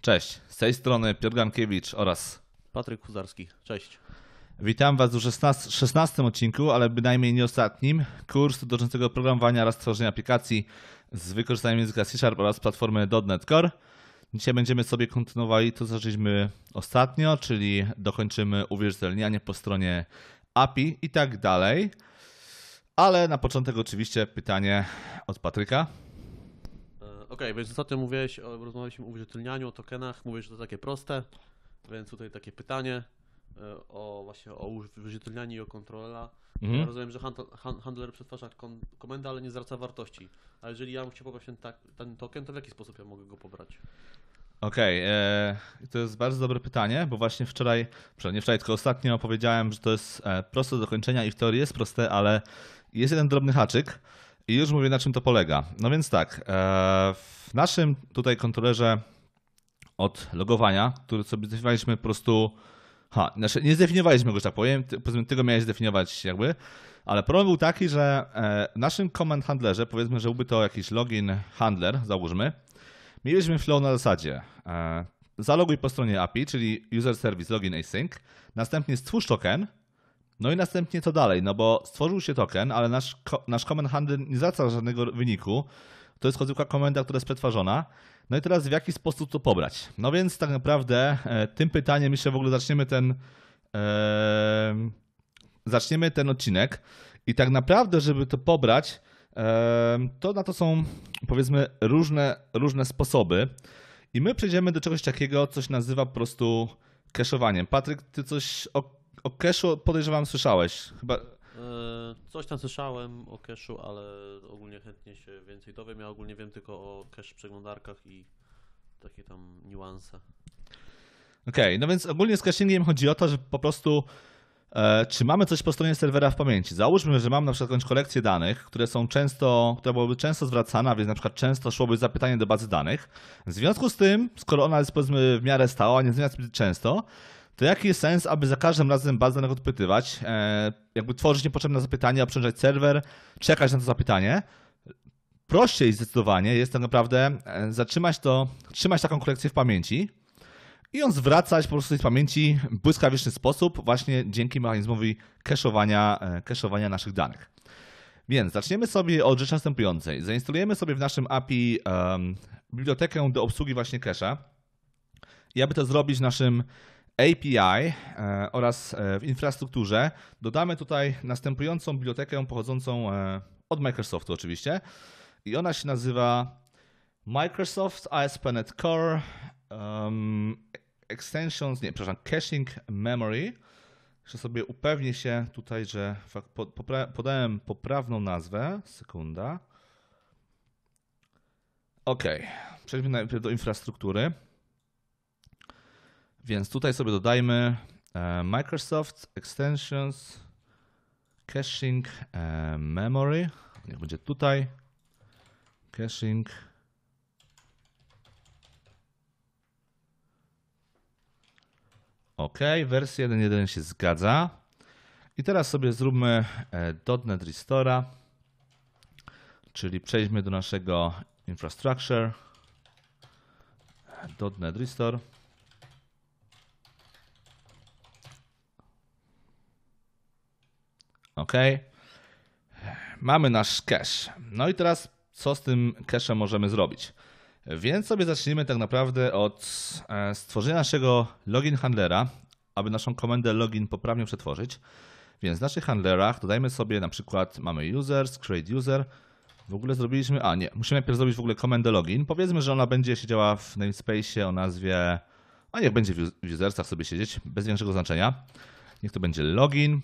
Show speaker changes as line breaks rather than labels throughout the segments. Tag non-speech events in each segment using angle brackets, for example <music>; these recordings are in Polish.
Cześć, z tej strony Piotr Gankiewicz oraz Patryk Huzarski. Cześć. Witam Was w 16, 16 odcinku, ale bynajmniej nie ostatnim, kursu dotyczącego programowania oraz tworzenia aplikacji z wykorzystaniem języka C Sharp oraz platformy .NET Core. Dzisiaj będziemy sobie kontynuowali to, co zaczęliśmy ostatnio, czyli dokończymy uwierzytelnianie po stronie API i tak dalej. Ale na początek oczywiście pytanie od Patryka
okay, więc ostatnio mówiłeś, rozmawialiśmy o uwierzytelnianiu, o tokenach, mówisz, że to takie proste, więc tutaj takie pytanie e, o właśnie o uwierzytelnianiu i o kontrola. Mhm. Ja rozumiem, że handler przetwarza komendę, ale nie zwraca wartości. A jeżeli ja bym chciał pobrać ten, tak, ten token, to w jaki sposób ja mogę go pobrać?
Okej, okay, e, to jest bardzo dobre pytanie, bo właśnie wczoraj, nie wczoraj, tylko ostatnio opowiedziałem, że to jest e, proste do kończenia i w teorii jest proste, ale jest jeden drobny haczyk. I już mówię, na czym to polega. No więc tak, e, w naszym tutaj kontrolerze od logowania, który sobie zdefiniowaliśmy po prostu. Ha, znaczy nie zdefiniowaliśmy go, że tak powiem, pozwólmy powiedzmy, ty go miałeś zdefiniować jakby, ale problem był taki, że e, w naszym command handlerze, powiedzmy, że byłby to jakiś login handler, załóżmy, mieliśmy flow na zasadzie e, zaloguj po stronie API, czyli user service login async, następnie stwórz token, no i następnie co dalej? No bo stworzył się token, ale nasz, nasz command handle nie zwraca żadnego wyniku. To jest chodzika komenda, która jest przetwarzona. No i teraz w jaki sposób to pobrać? No więc tak naprawdę e, tym pytaniem myślę w ogóle zaczniemy ten e, zaczniemy ten odcinek. I tak naprawdę, żeby to pobrać, e, to na to są powiedzmy różne, różne sposoby. I my przejdziemy do czegoś takiego, coś nazywa po prostu kaszowaniem. Patryk, ty coś o o Keszu podejrzewam słyszałeś. Chyba... E,
coś tam słyszałem o Keszu, ale ogólnie chętnie się więcej dowiem. Ja ogólnie wiem tylko o w przeglądarkach i takie tam niuanse.
Okej, okay, no więc ogólnie z cachingiem chodzi o to, że po prostu e, czy mamy coś po stronie serwera w pamięci. Załóżmy, że mam na przykład jakąś kolekcję danych, które są często, która byłaby często zwracana, więc na przykład często szłoby zapytanie do bazy danych. W związku z tym, skoro ona jest powiedzmy w miarę stała, nie zmienia zbyt często, to jaki jest sens, aby za każdym razem bazę danych odpytywać, e, jakby tworzyć niepotrzebne zapytania, obciążać serwer, czekać na to zapytanie? Prościej zdecydowanie jest tak naprawdę e, zatrzymać to, trzymać taką kolekcję w pamięci i ją zwracać po prostu z pamięci w błyskawiczny sposób, właśnie dzięki mechanizmowi cache'owania, e, cache'owania naszych danych. Więc zaczniemy sobie od rzeczy następującej. Zainstalujemy sobie w naszym API um, bibliotekę do obsługi właśnie cache'a. I aby to zrobić, naszym API e, oraz e, w infrastrukturze dodamy tutaj następującą bibliotekę pochodzącą e, od Microsoftu oczywiście i ona się nazywa Microsoft ASP.NET Core um, Extensions, nie, przepraszam, Caching Memory. Jeszcze sobie upewnię się tutaj, że podałem poprawną nazwę. Sekunda. Ok, przejdźmy najpierw do infrastruktury. Więc tutaj sobie dodajmy e, Microsoft Extensions Caching e, Memory. Niech będzie tutaj. Caching. OK, wersja 1.1 się zgadza. I teraz sobie zróbmy e, .NET Restore'a, czyli przejdźmy do naszego infrastructure .NET Restore. Ok. Mamy nasz cache. No i teraz co z tym cache'em możemy zrobić? Więc sobie zacznijmy tak naprawdę od e, stworzenia naszego login handlera, aby naszą komendę login poprawnie przetworzyć. Więc w naszych handlerach dodajmy sobie na przykład mamy users, create user. W ogóle zrobiliśmy, a nie, musimy najpierw zrobić w ogóle komendę login. Powiedzmy, że ona będzie siedziała w namespace'ie o nazwie, a niech będzie w usersach sobie siedzieć, bez większego znaczenia. Niech to będzie login.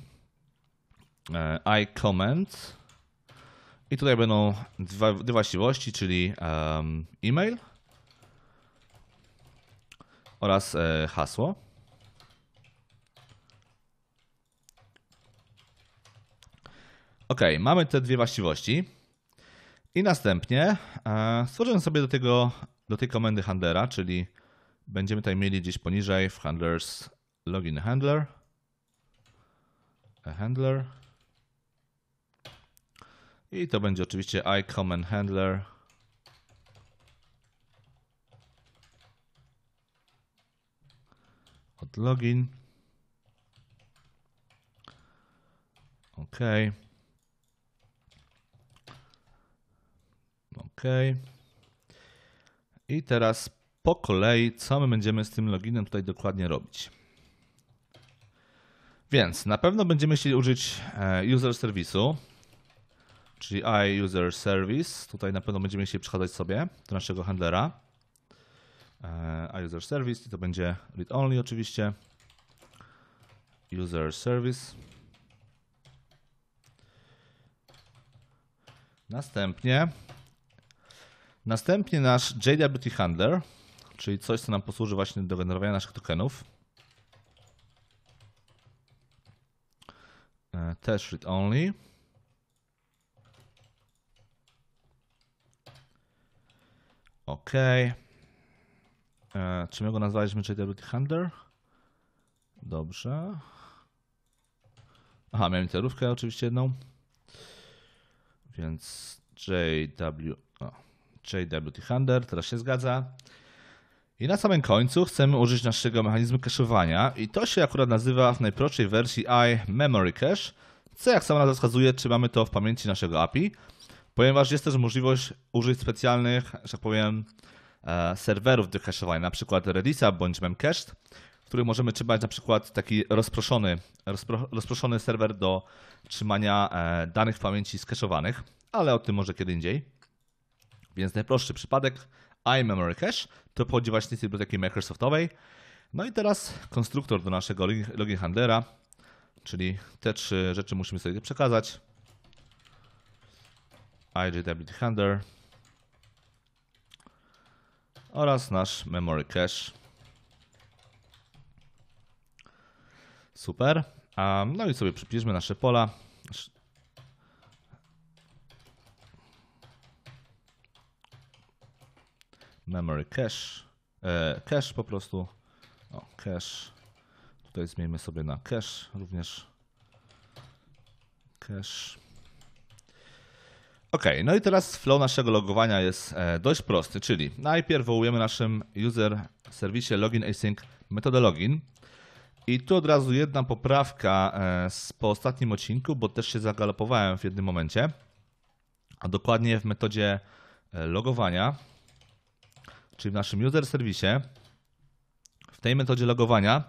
E, I comment. I tutaj będą dwa, dwie właściwości, czyli um, e-mail oraz e, hasło. Ok, mamy te dwie właściwości. I następnie e, stworzymy sobie do, tego, do tej komendy handlera, czyli będziemy tutaj mieli gdzieś poniżej w handlers login handler. E, handler i to będzie oczywiście iCommand Handler. Od login. OK. OK. I teraz po kolei, co my będziemy z tym loginem tutaj dokładnie robić. Więc na pewno będziemy chcieli użyć e, user serwisu, czyli IUserService, Service. Tutaj na pewno będziemy się przechadzać sobie do naszego handlera. E, IUserService, Service i to będzie read only oczywiście. User Service. Następnie Następnie nasz JWT Handler, czyli coś, co nam posłuży właśnie do generowania naszych tokenów. E, też read only. OK. Okay. E, czy my go nazwaliśmy JWT Hunter? Dobrze. Aha, miałem literówkę oczywiście jedną. Więc JW, o, JWT Hunter, teraz się zgadza. I na samym końcu chcemy użyć naszego mechanizmu cache'owania i to się akurat nazywa w najprostszej wersji i Memory Cache, co jak sama nazwa wskazuje, trzymamy to w pamięci naszego API ponieważ jest też możliwość użyć specjalnych, że tak powiem, e, serwerów do cache'owania, na przykład Redisa bądź Memcached, w których możemy trzymać na przykład taki rozproszony, rozpro, rozproszony serwer do trzymania e, danych w pamięci skeszowanych, ale o tym może kiedy indziej. Więc najprostszy przypadek iMemory Cache to pochodzi właśnie z biblioteki Microsoftowej. No i teraz konstruktor do naszego login handlera, czyli te trzy rzeczy musimy sobie przekazać. IJW Handler oraz nasz memory cache. Super. No i sobie przypiszmy nasze pola. Memory cache. E, cache po prostu. O, cache. Tutaj zmieńmy sobie na cache również. Cache. Ok, no i teraz flow naszego logowania jest e, dość prosty, czyli najpierw wołujemy naszym user serwisie login async metodę login. I tu od razu jedna poprawka e, z po ostatnim odcinku, bo też się zagalopowałem w jednym momencie, a dokładnie w metodzie e, logowania, czyli w naszym user serwisie. W tej metodzie logowania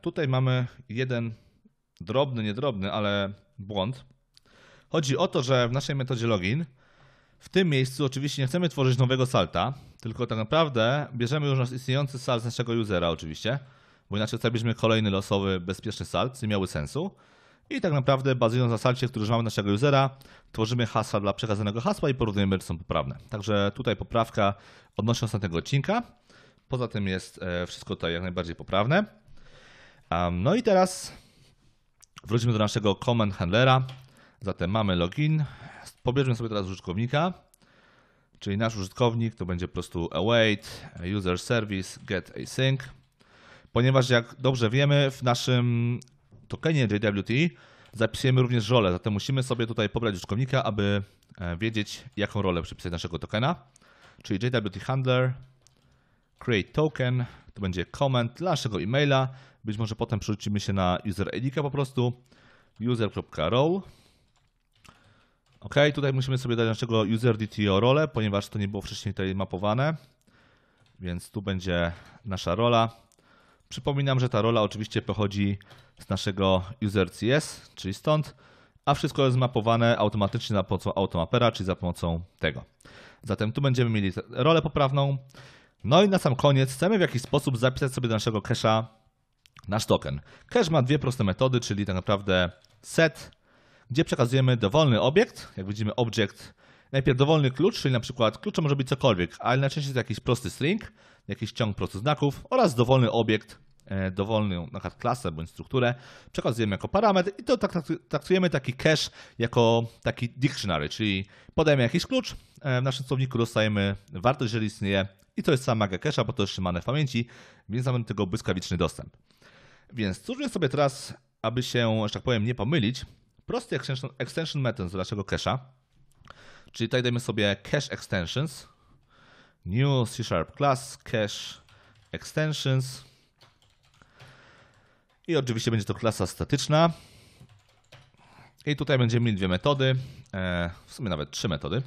tutaj mamy jeden drobny, niedrobny, ale błąd Chodzi o to, że w naszej metodzie login w tym miejscu oczywiście nie chcemy tworzyć nowego salta, tylko tak naprawdę bierzemy już nasz istniejący salt z naszego usera oczywiście, bo inaczej stabiliśmy kolejny losowy, bezpieczny salt, nie miały sensu. I tak naprawdę bazując na salcie, który już mamy naszego usera, tworzymy hasła dla przekazanego hasła i porównujemy, czy są poprawne. Także tutaj poprawka odnośnie ostatniego odcinka. Poza tym jest e, wszystko tutaj jak najbardziej poprawne. No i teraz wróćmy do naszego comment handlera. Zatem mamy login. Pobierzmy sobie teraz użytkownika, czyli nasz użytkownik to będzie po prostu await, user service, get async. Ponieważ jak dobrze wiemy, w naszym tokenie JWT zapisujemy również rolę, zatem musimy sobie tutaj pobrać użytkownika, aby e, wiedzieć, jaką rolę przypisać naszego tokena. Czyli JWT handler create token, to będzie comment dla naszego e-maila. Być może potem przerzucimy się na user edika po prostu user.row OK, tutaj musimy sobie dać naszego user DTO rolę, ponieważ to nie było wcześniej tutaj mapowane, więc tu będzie nasza rola. Przypominam, że ta rola oczywiście pochodzi z naszego user CS, czyli stąd, a wszystko jest mapowane automatycznie za pomocą automapera, czyli za pomocą tego. Zatem tu będziemy mieli rolę poprawną. No i na sam koniec chcemy w jakiś sposób zapisać sobie do naszego cache'a nasz token. Cache ma dwie proste metody, czyli tak naprawdę set gdzie przekazujemy dowolny obiekt, jak widzimy object, najpierw dowolny klucz, czyli na przykład kluczem może być cokolwiek, ale najczęściej to jakiś prosty string, jakiś ciąg prostych znaków oraz dowolny obiekt, e, dowolną na przykład klasę bądź strukturę, przekazujemy jako parametr i to tak traktujemy taki cache jako taki dictionary, czyli podajemy jakiś klucz, e, w naszym słowniku dostajemy wartość, jeżeli istnieje i to jest sama magia cache'a, bo to jest trzymane w pamięci, więc mamy do tego błyskawiczny dostęp. Więc służmy sobie teraz, aby się, że tak powiem, nie pomylić, prosty extension, extension method z naszego cache'a. Czyli tutaj dajmy sobie cache extensions, new C Sharp class, cache extensions. I oczywiście będzie to klasa statyczna. I tutaj będziemy mieli dwie metody, e, w sumie nawet trzy metody.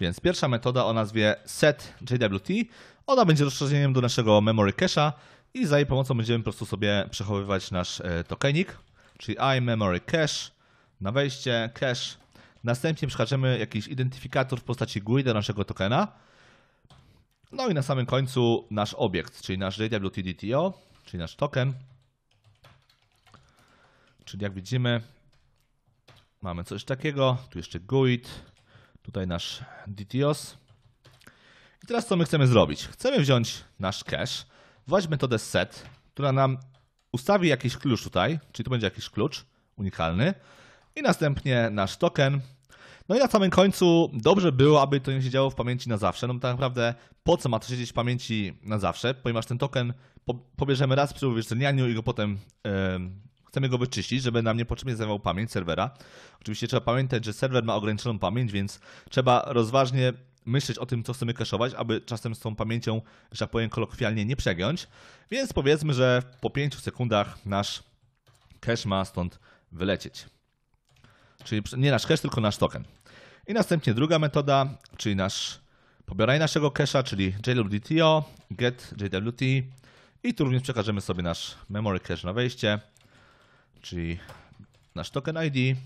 Więc pierwsza metoda o nazwie set JWT. ona będzie rozszerzeniem do naszego memory cache'a i za jej pomocą będziemy po prostu sobie przechowywać nasz e, tokenik czyli iMemory Cache na wejście cache. Następnie przekażemy jakiś identyfikator w postaci GUI do naszego tokena. No i na samym końcu nasz obiekt, czyli nasz JWTDTO, czyli nasz token. Czyli jak widzimy, mamy coś takiego. Tu jeszcze GUID, tutaj nasz DTOS. I teraz co my chcemy zrobić? Chcemy wziąć nasz cache, właź metodę set, która nam ustawi jakiś klucz tutaj, czyli tu będzie jakiś klucz unikalny i następnie nasz token. No i na samym końcu dobrze było, aby to nie siedziało w pamięci na zawsze. No tak naprawdę po co ma to siedzieć w pamięci na zawsze, ponieważ ten token pobierzemy raz przy uwierzytelnianiu i go potem yy, chcemy go wyczyścić, żeby nam niepotrzebnie zajmował pamięć serwera. Oczywiście trzeba pamiętać, że serwer ma ograniczoną pamięć, więc trzeba rozważnie myśleć o tym, co chcemy kaszować, aby czasem z tą pamięcią, że tak powiem kolokwialnie, nie przegiąć. Więc powiedzmy, że po 5 sekundach nasz cache ma stąd wylecieć. Czyli nie nasz cache, tylko nasz token. I następnie druga metoda, czyli nasz pobieranie naszego cache'a, czyli JWTO, get JWT i tu również przekażemy sobie nasz memory cache na wejście, czyli nasz token ID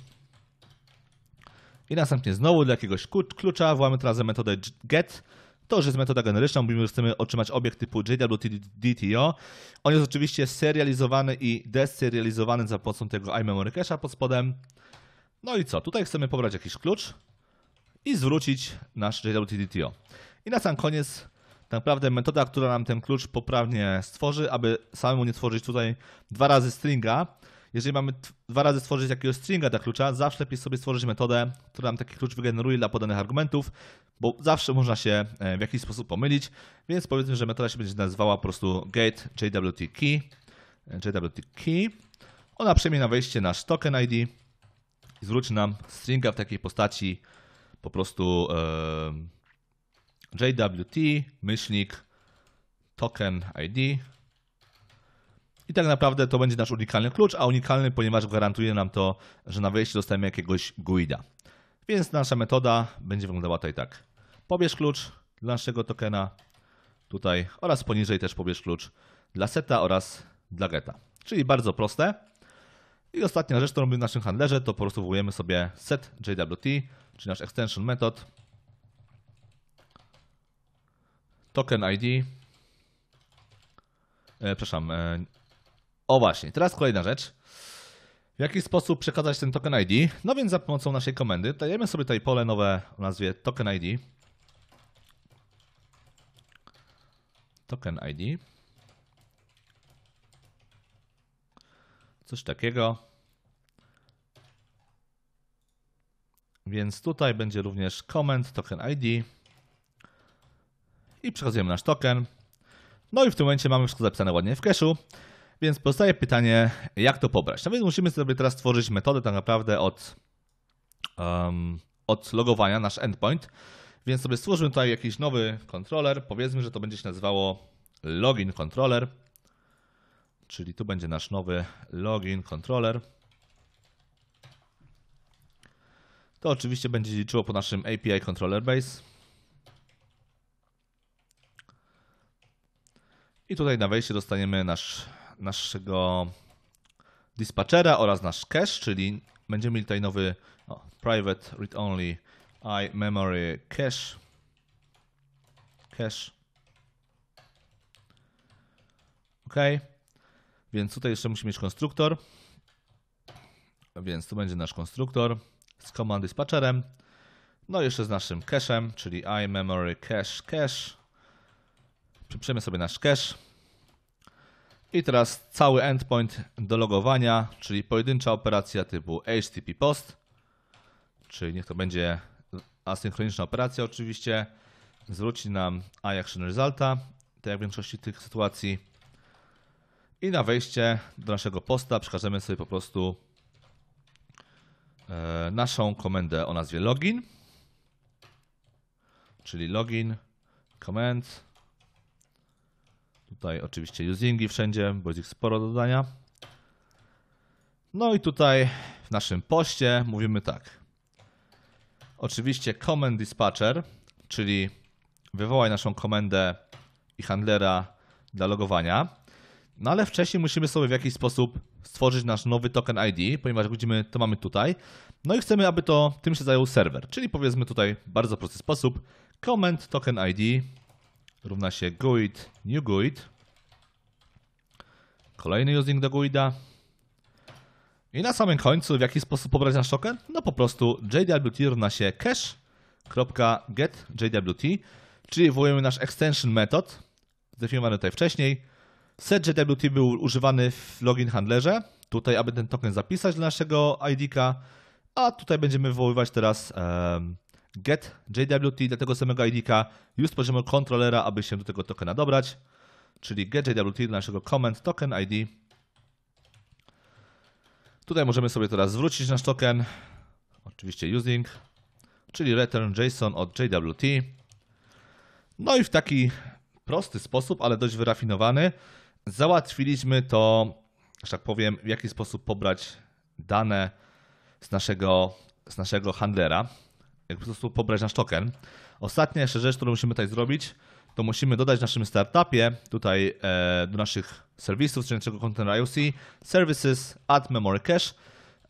i następnie znowu dla jakiegoś klucza włamy teraz metodę get. To już jest metoda generyczna, mówimy, że chcemy otrzymać obiekt typu JD DTO. On jest oczywiście serializowany i deserializowany za pomocą tego iMemory cache'a pod spodem. No i co? Tutaj chcemy pobrać jakiś klucz i zwrócić nasz JWT-DTO. I na sam koniec tak naprawdę metoda, która nam ten klucz poprawnie stworzy, aby samemu nie tworzyć tutaj dwa razy stringa, jeżeli mamy dwa razy stworzyć jakiegoś stringa dla klucza, zawsze lepiej sobie stworzyć metodę, która nam taki klucz wygeneruje dla podanych argumentów, bo zawsze można się e, w jakiś sposób pomylić, więc powiedzmy, że metoda się będzie nazywała po prostu gate JWT key, e, JWT key. Ona przejmie na wejście nasz token ID i zwróci nam stringa w takiej postaci po prostu yy, e, JWT myślnik token ID i tak naprawdę to będzie nasz unikalny klucz, a unikalny, ponieważ gwarantuje nam to, że na wejściu dostajemy jakiegoś guida. Więc nasza metoda będzie wyglądała tutaj tak. Pobierz klucz dla naszego tokena tutaj oraz poniżej też pobierz klucz dla seta oraz dla geta. Czyli bardzo proste. I ostatnia rzecz, którą robimy w naszym handlerze, to po prostu wywołujemy sobie set JWT, czyli nasz extension method, token ID, e, przepraszam, e, o właśnie, teraz kolejna rzecz. W jaki sposób przekazać ten token ID? No więc za pomocą naszej komendy dajemy sobie tutaj pole nowe o nazwie token ID. Token ID. Coś takiego. Więc tutaj będzie również comment token ID. I przekazujemy nasz token. No i w tym momencie mamy wszystko zapisane ładnie w cache'u. Więc pozostaje pytanie, jak to pobrać? No więc musimy sobie teraz stworzyć metodę tak naprawdę od, um, od logowania, nasz endpoint. Więc sobie stworzymy tutaj jakiś nowy kontroler. Powiedzmy, że to będzie się nazywało login controller. Czyli tu będzie nasz nowy login controller. To oczywiście będzie liczyło po naszym API controller base. I tutaj na wejście dostaniemy nasz naszego dispatchera oraz nasz cache, czyli będziemy mieli tutaj nowy o, private read only iMemory cache. Cache. OK. Więc tutaj jeszcze musimy mieć konstruktor. Więc tu będzie nasz konstruktor z command dispatcherem. No i jeszcze z naszym cache'em, czyli iMemory cache cache. Przypiszemy sobie nasz cache. I teraz cały endpoint do logowania, czyli pojedyncza operacja typu HTTP POST, czyli niech to będzie asynchroniczna operacja oczywiście, zwróci nam iAction Resulta, tak jak w większości tych sytuacji. I na wejście do naszego posta przekażemy sobie po prostu e, naszą komendę o nazwie login, czyli login, command, Tutaj oczywiście usingi wszędzie, bo jest ich sporo dodania. No i tutaj w naszym poście mówimy tak. Oczywiście command dispatcher, czyli wywołaj naszą komendę i handlera dla logowania. No ale wcześniej musimy sobie w jakiś sposób stworzyć nasz nowy token ID, ponieważ widzimy, to mamy tutaj. No i chcemy, aby to tym się zajął serwer. Czyli powiedzmy tutaj bardzo prosty sposób. command token ID równa się GUID, new GUID. Kolejny using do GUIDa. I na samym końcu w jaki sposób pobrać nasz token? No po prostu JWT równa się cache.getJWT, czyli wywołujemy nasz extension method, zdefiniowany tutaj wcześniej. Set JWT był używany w login handlerze, tutaj aby ten token zapisać dla naszego IDK, a tutaj będziemy wywoływać teraz um, get JWT dla tego samego ID-ka już z poziomu kontrolera, aby się do tego tokena dobrać, czyli get JWT dla naszego comment token ID. Tutaj możemy sobie teraz zwrócić nasz token, oczywiście using, czyli return JSON od JWT. No i w taki prosty sposób, ale dość wyrafinowany, załatwiliśmy to, że tak powiem, w jaki sposób pobrać dane z naszego, z naszego handlera jak po prostu pobrać nasz token. Ostatnia jeszcze rzecz, którą musimy tutaj zrobić, to musimy dodać w naszym startupie tutaj e, do naszych serwisów, czyli naszego kontenera IOC, services add memory cache,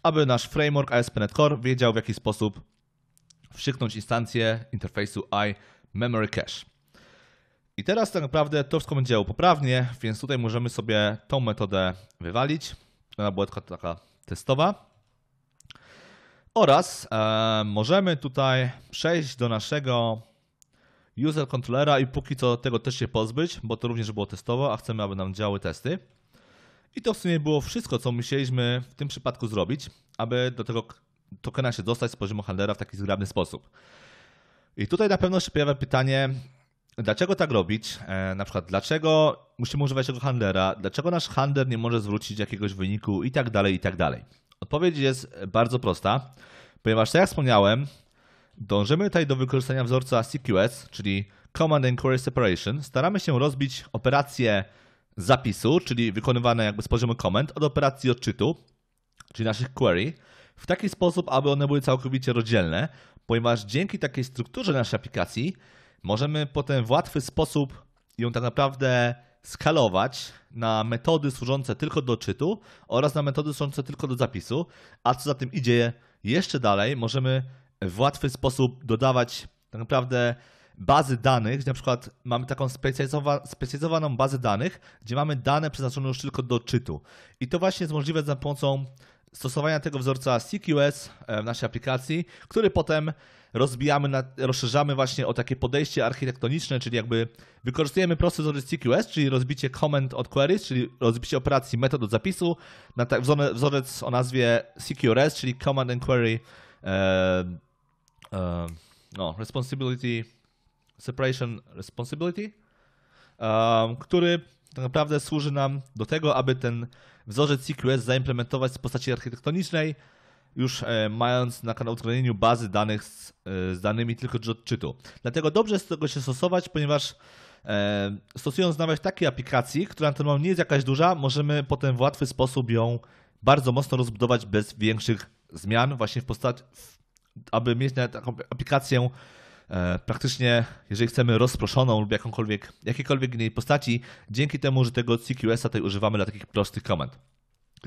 aby nasz framework ASP.NET Core wiedział w jaki sposób wszyknąć instancję interfejsu i memory cache. I teraz tak naprawdę to wszystko będzie działało poprawnie, więc tutaj możemy sobie tą metodę wywalić. Ona była tylko taka testowa. Oraz e, możemy tutaj przejść do naszego user controllera i póki co tego też się pozbyć, bo to również było testowo, a chcemy, aby nam działy testy. I to w sumie było wszystko, co musieliśmy w tym przypadku zrobić, aby do tego tokena się dostać z poziomu handlera w taki zgrabny sposób. I tutaj na pewno się pojawia pytanie, dlaczego tak robić? E, na przykład, dlaczego musimy używać tego handlera? Dlaczego nasz handler nie może zwrócić jakiegoś wyniku i tak dalej, i tak dalej. Odpowiedź jest e, bardzo prosta, ponieważ tak jak wspomniałem, dążymy tutaj do wykorzystania wzorca CQS, czyli Command and Query Separation. Staramy się rozbić operacje zapisu, czyli wykonywane jakby z poziomu komend, od operacji odczytu, czyli naszych query, w taki sposób, aby one były całkowicie rozdzielne, ponieważ dzięki takiej strukturze naszej aplikacji możemy potem w łatwy sposób ją tak naprawdę skalować na metody służące tylko do czytu oraz na metody służące tylko do zapisu, a co za tym idzie jeszcze dalej, możemy w łatwy sposób dodawać tak naprawdę bazy danych, gdzie na przykład mamy taką specjalizowa specjalizowaną bazę danych, gdzie mamy dane przeznaczone już tylko do czytu. I to właśnie jest możliwe za pomocą stosowania tego wzorca CQS e, w naszej aplikacji, który potem rozbijamy, na, rozszerzamy właśnie o takie podejście architektoniczne, czyli jakby wykorzystujemy procesory wzory CQS, czyli rozbicie comment od queries, czyli rozbicie operacji metod od zapisu na tak, wzorzec o nazwie CQRS, czyli Command and Query e, e, no, Responsibility Separation Responsibility, e, który tak naprawdę służy nam do tego, aby ten wzorzec CQS zaimplementować w postaci architektonicznej, już e, mając na uwzględnieniu bazy danych z, e, z danymi tylko do odczytu. Dlatego dobrze jest tego się stosować, ponieważ e, stosując nawet takiej aplikacji, która na ten moment nie jest jakaś duża, możemy potem w łatwy sposób ją bardzo mocno rozbudować bez większych zmian, właśnie w postaci, aby mieć taką aplikację e, praktycznie, jeżeli chcemy, rozproszoną lub jakąkolwiek, jakiejkolwiek innej postaci, dzięki temu, że tego CQS-a tutaj używamy dla takich prostych komend.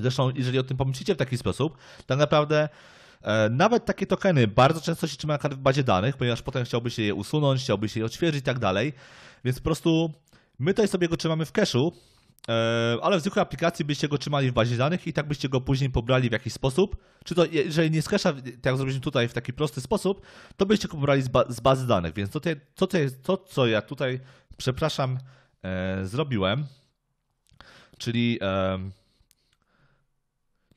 Zresztą, jeżeli o tym pomyślicie w taki sposób, to tak naprawdę e, nawet takie tokeny bardzo często się trzymają w bazie danych, ponieważ potem chciałby się je usunąć, chciałby się je odświeżyć i tak dalej. Więc po prostu my tutaj sobie go trzymamy w cache'u, e, ale w zwykłej aplikacji byście go trzymali w bazie danych i tak byście go później pobrali w jakiś sposób. Czy to, jeżeli nie skesza, tak jak zrobiliśmy tutaj w taki prosty sposób, to byście go pobrali z, ba z bazy danych. Więc to, to, to, co ja tutaj, przepraszam, e, zrobiłem, czyli e,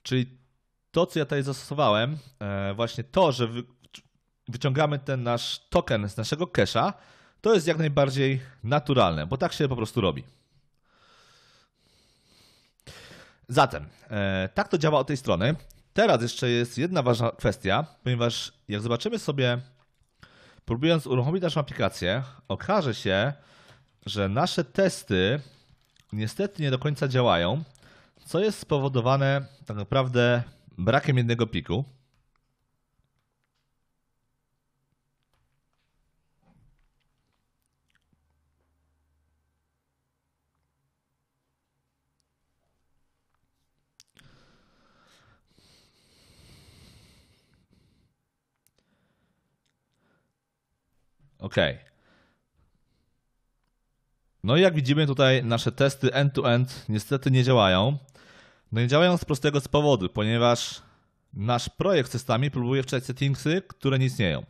Czyli to, co ja tutaj zastosowałem, e, właśnie to, że wyciągamy ten nasz token z naszego cache'a, to jest jak najbardziej naturalne, bo tak się po prostu robi. Zatem, e, tak to działa od tej strony. Teraz jeszcze jest jedna ważna kwestia, ponieważ jak zobaczymy sobie, próbując uruchomić naszą aplikację, okaże się, że nasze testy niestety nie do końca działają, co jest spowodowane tak naprawdę brakiem jednego piku. OK. No i jak widzimy tutaj nasze testy end-to-end -end niestety nie działają. No nie działają z prostego z powodu, ponieważ nasz projekt testami próbuje wczytać settingsy, które nie istnieją.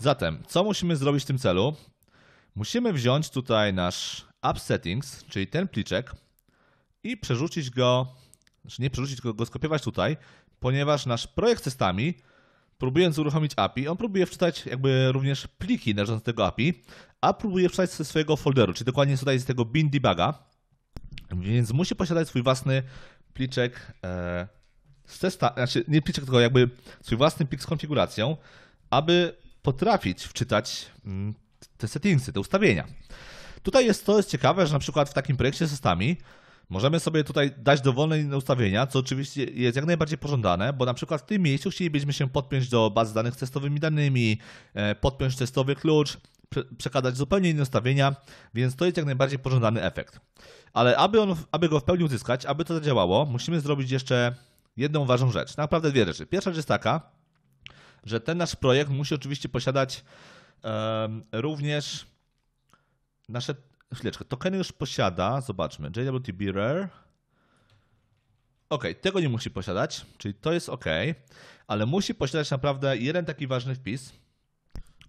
Zatem, co musimy zrobić w tym celu? Musimy wziąć tutaj nasz app settings, czyli ten pliczek i przerzucić go, znaczy nie przerzucić, tylko go skopiować tutaj, ponieważ nasz projekt testami, próbując uruchomić API, on próbuje wczytać jakby również pliki należące do tego API, a próbuje wczytać ze swojego folderu, czyli dokładnie tutaj z tego bin debuga. Więc musi posiadać swój własny pliczek e, z testa, znaczy nie pliczek, tylko jakby swój własny plik z konfiguracją, aby potrafić wczytać mm, te settingsy, te ustawienia. Tutaj jest to jest ciekawe, że na przykład w takim projekcie z systemami możemy sobie tutaj dać dowolne ustawienia, co oczywiście jest jak najbardziej pożądane, bo na przykład w tym miejscu chcielibyśmy się podpiąć do baz danych z testowymi danymi, e, podpiąć testowy klucz, przekazać zupełnie inne ustawienia, więc to jest jak najbardziej pożądany efekt. Ale aby, on, aby go w pełni uzyskać, aby to zadziałało, musimy zrobić jeszcze jedną ważną rzecz. Naprawdę dwie rzeczy. Pierwsza rzecz jest taka, że ten nasz projekt musi oczywiście posiadać um, również nasze. Chwileczkę, tokeny już posiada, zobaczmy, JWT Bearer. Ok, tego nie musi posiadać, czyli to jest ok, ale musi posiadać naprawdę jeden taki ważny wpis,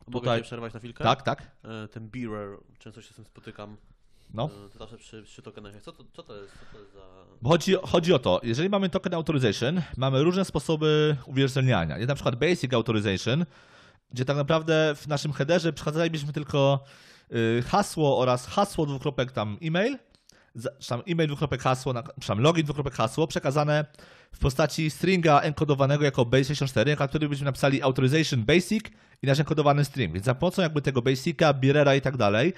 Mogę tutaj... przerwać na chwilkę? Tak, tak.
E, ten bearer, często się z tym spotykam. No. E, to zawsze przy, przy tokenach. Co to, co to jest? Co to jest
za... chodzi, chodzi o to, jeżeli mamy token authorization, mamy różne sposoby uwierzytelniania. Jest na przykład basic authorization, gdzie tak naprawdę w naszym headerze przekazalibyśmy tylko y, hasło oraz hasło dwukropek tam e-mail, czy tam e-mail dwukropek hasło, tam login dwukropek hasło przekazane w postaci stringa enkodowanego jako base64, na który byśmy napisali authorization basic i nasz enkodowany stream. Więc za pomocą jakby tego Basica, Birera i tak dalej,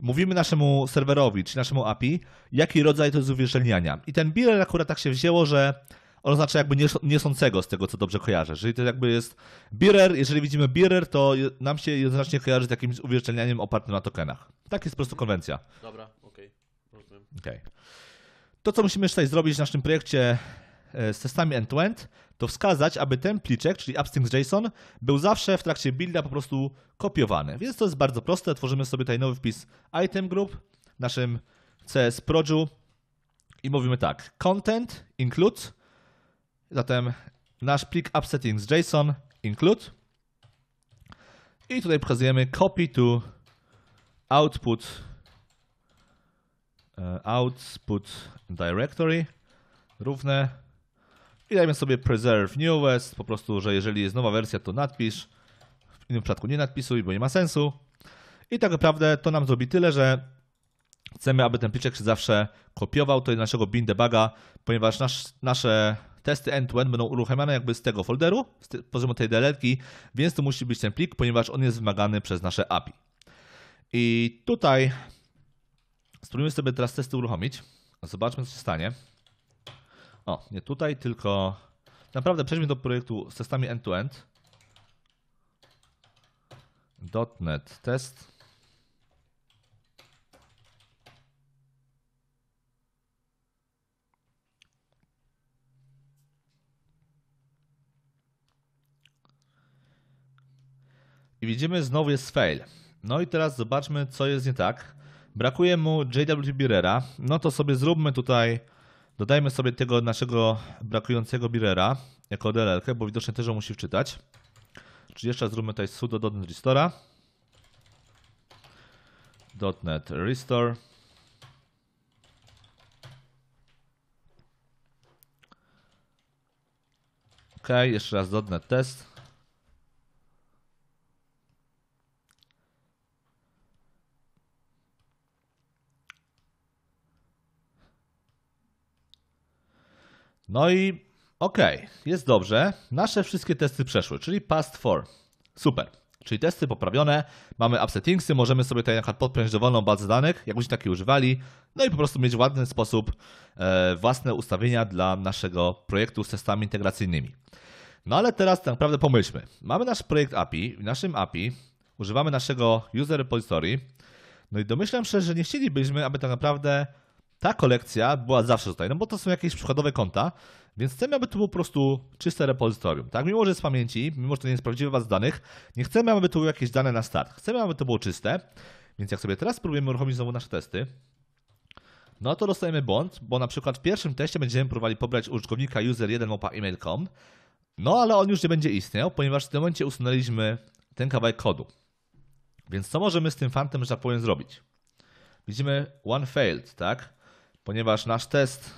mówimy naszemu serwerowi, czy naszemu API, jaki rodzaj to jest uwierzytelniania. I ten Birer akurat tak się wzięło, że on oznacza jakby niesącego z tego, co dobrze kojarzę. Jeżeli to jakby jest birer, jeżeli widzimy birer, to nam się jednoznacznie kojarzy z jakimś uwierzytelnianiem opartym na tokenach. Tak jest po prostu konwencja.
Dobra, okej. Okay.
okay. To, co musimy jeszcze tutaj zrobić w naszym projekcie e, z testami end-to-end, -end, to wskazać, aby ten pliczek, czyli abstinct.json, był zawsze w trakcie builda po prostu kopiowany. Więc to jest bardzo proste. Tworzymy sobie tutaj nowy wpis item group w naszym CS Prodżu i mówimy tak, content include, zatem nasz plik upsettings.json include i tutaj pokazujemy copy to output e, output directory równe i dajmy sobie preserve newest, po prostu, że jeżeli jest nowa wersja, to nadpisz. W innym przypadku nie nadpisuj, bo nie ma sensu. I tak naprawdę to nam zrobi tyle, że chcemy, aby ten pliczek się zawsze kopiował, to naszego bin debuga, ponieważ nasz, nasze testy end-to-end -end będą uruchamiane jakby z tego folderu, z te, poziomu tej deletki, więc to musi być ten plik, ponieważ on jest wymagany przez nasze API. I tutaj spróbujmy sobie teraz testy uruchomić. No zobaczmy, co się stanie. O, nie tutaj, tylko naprawdę przejdźmy do projektu z testami end-to-end. -end. .NET test. I widzimy, znowu jest fail. No i teraz zobaczmy, co jest nie tak. Brakuje mu JWT Bearera. No to sobie zróbmy tutaj Dodajmy sobie tego naszego brakującego birera jako DLL, bo widocznie też musi wczytać. Czyli jeszcze zróbmy tutaj sudo .NET Restore. .NET Restore. OK, jeszcze raz .NET Test. No i okej, okay, jest dobrze. Nasze wszystkie testy przeszły, czyli past 4. Super. Czyli testy poprawione, mamy upsettingsy, możemy sobie tutaj na podpiąć dowolną bazę danych, jak takie używali, no i po prostu mieć w ładny sposób e, własne ustawienia dla naszego projektu z testami integracyjnymi. No ale teraz tak naprawdę pomyślmy. Mamy nasz projekt API, w naszym API używamy naszego user repository, no i domyślam się, że nie chcielibyśmy, aby tak naprawdę ta kolekcja była zawsze tutaj, no bo to są jakieś przykładowe konta, więc chcemy, aby to było po prostu czyste repozytorium, tak? Mimo, że z pamięci, mimo, że to nie jest prawdziwy was danych, nie chcemy, aby to były jakieś dane na start. Chcemy, aby to było czyste, więc jak sobie teraz spróbujemy uruchomić znowu nasze testy, no to dostajemy błąd, bo na przykład w pierwszym teście będziemy próbowali pobrać użytkownika user1 email.com, no ale on już nie będzie istniał, ponieważ w tym momencie usunęliśmy ten kawałek kodu. Więc co możemy z tym fantem, że tak powiem, zrobić? Widzimy one failed, tak? ponieważ nasz test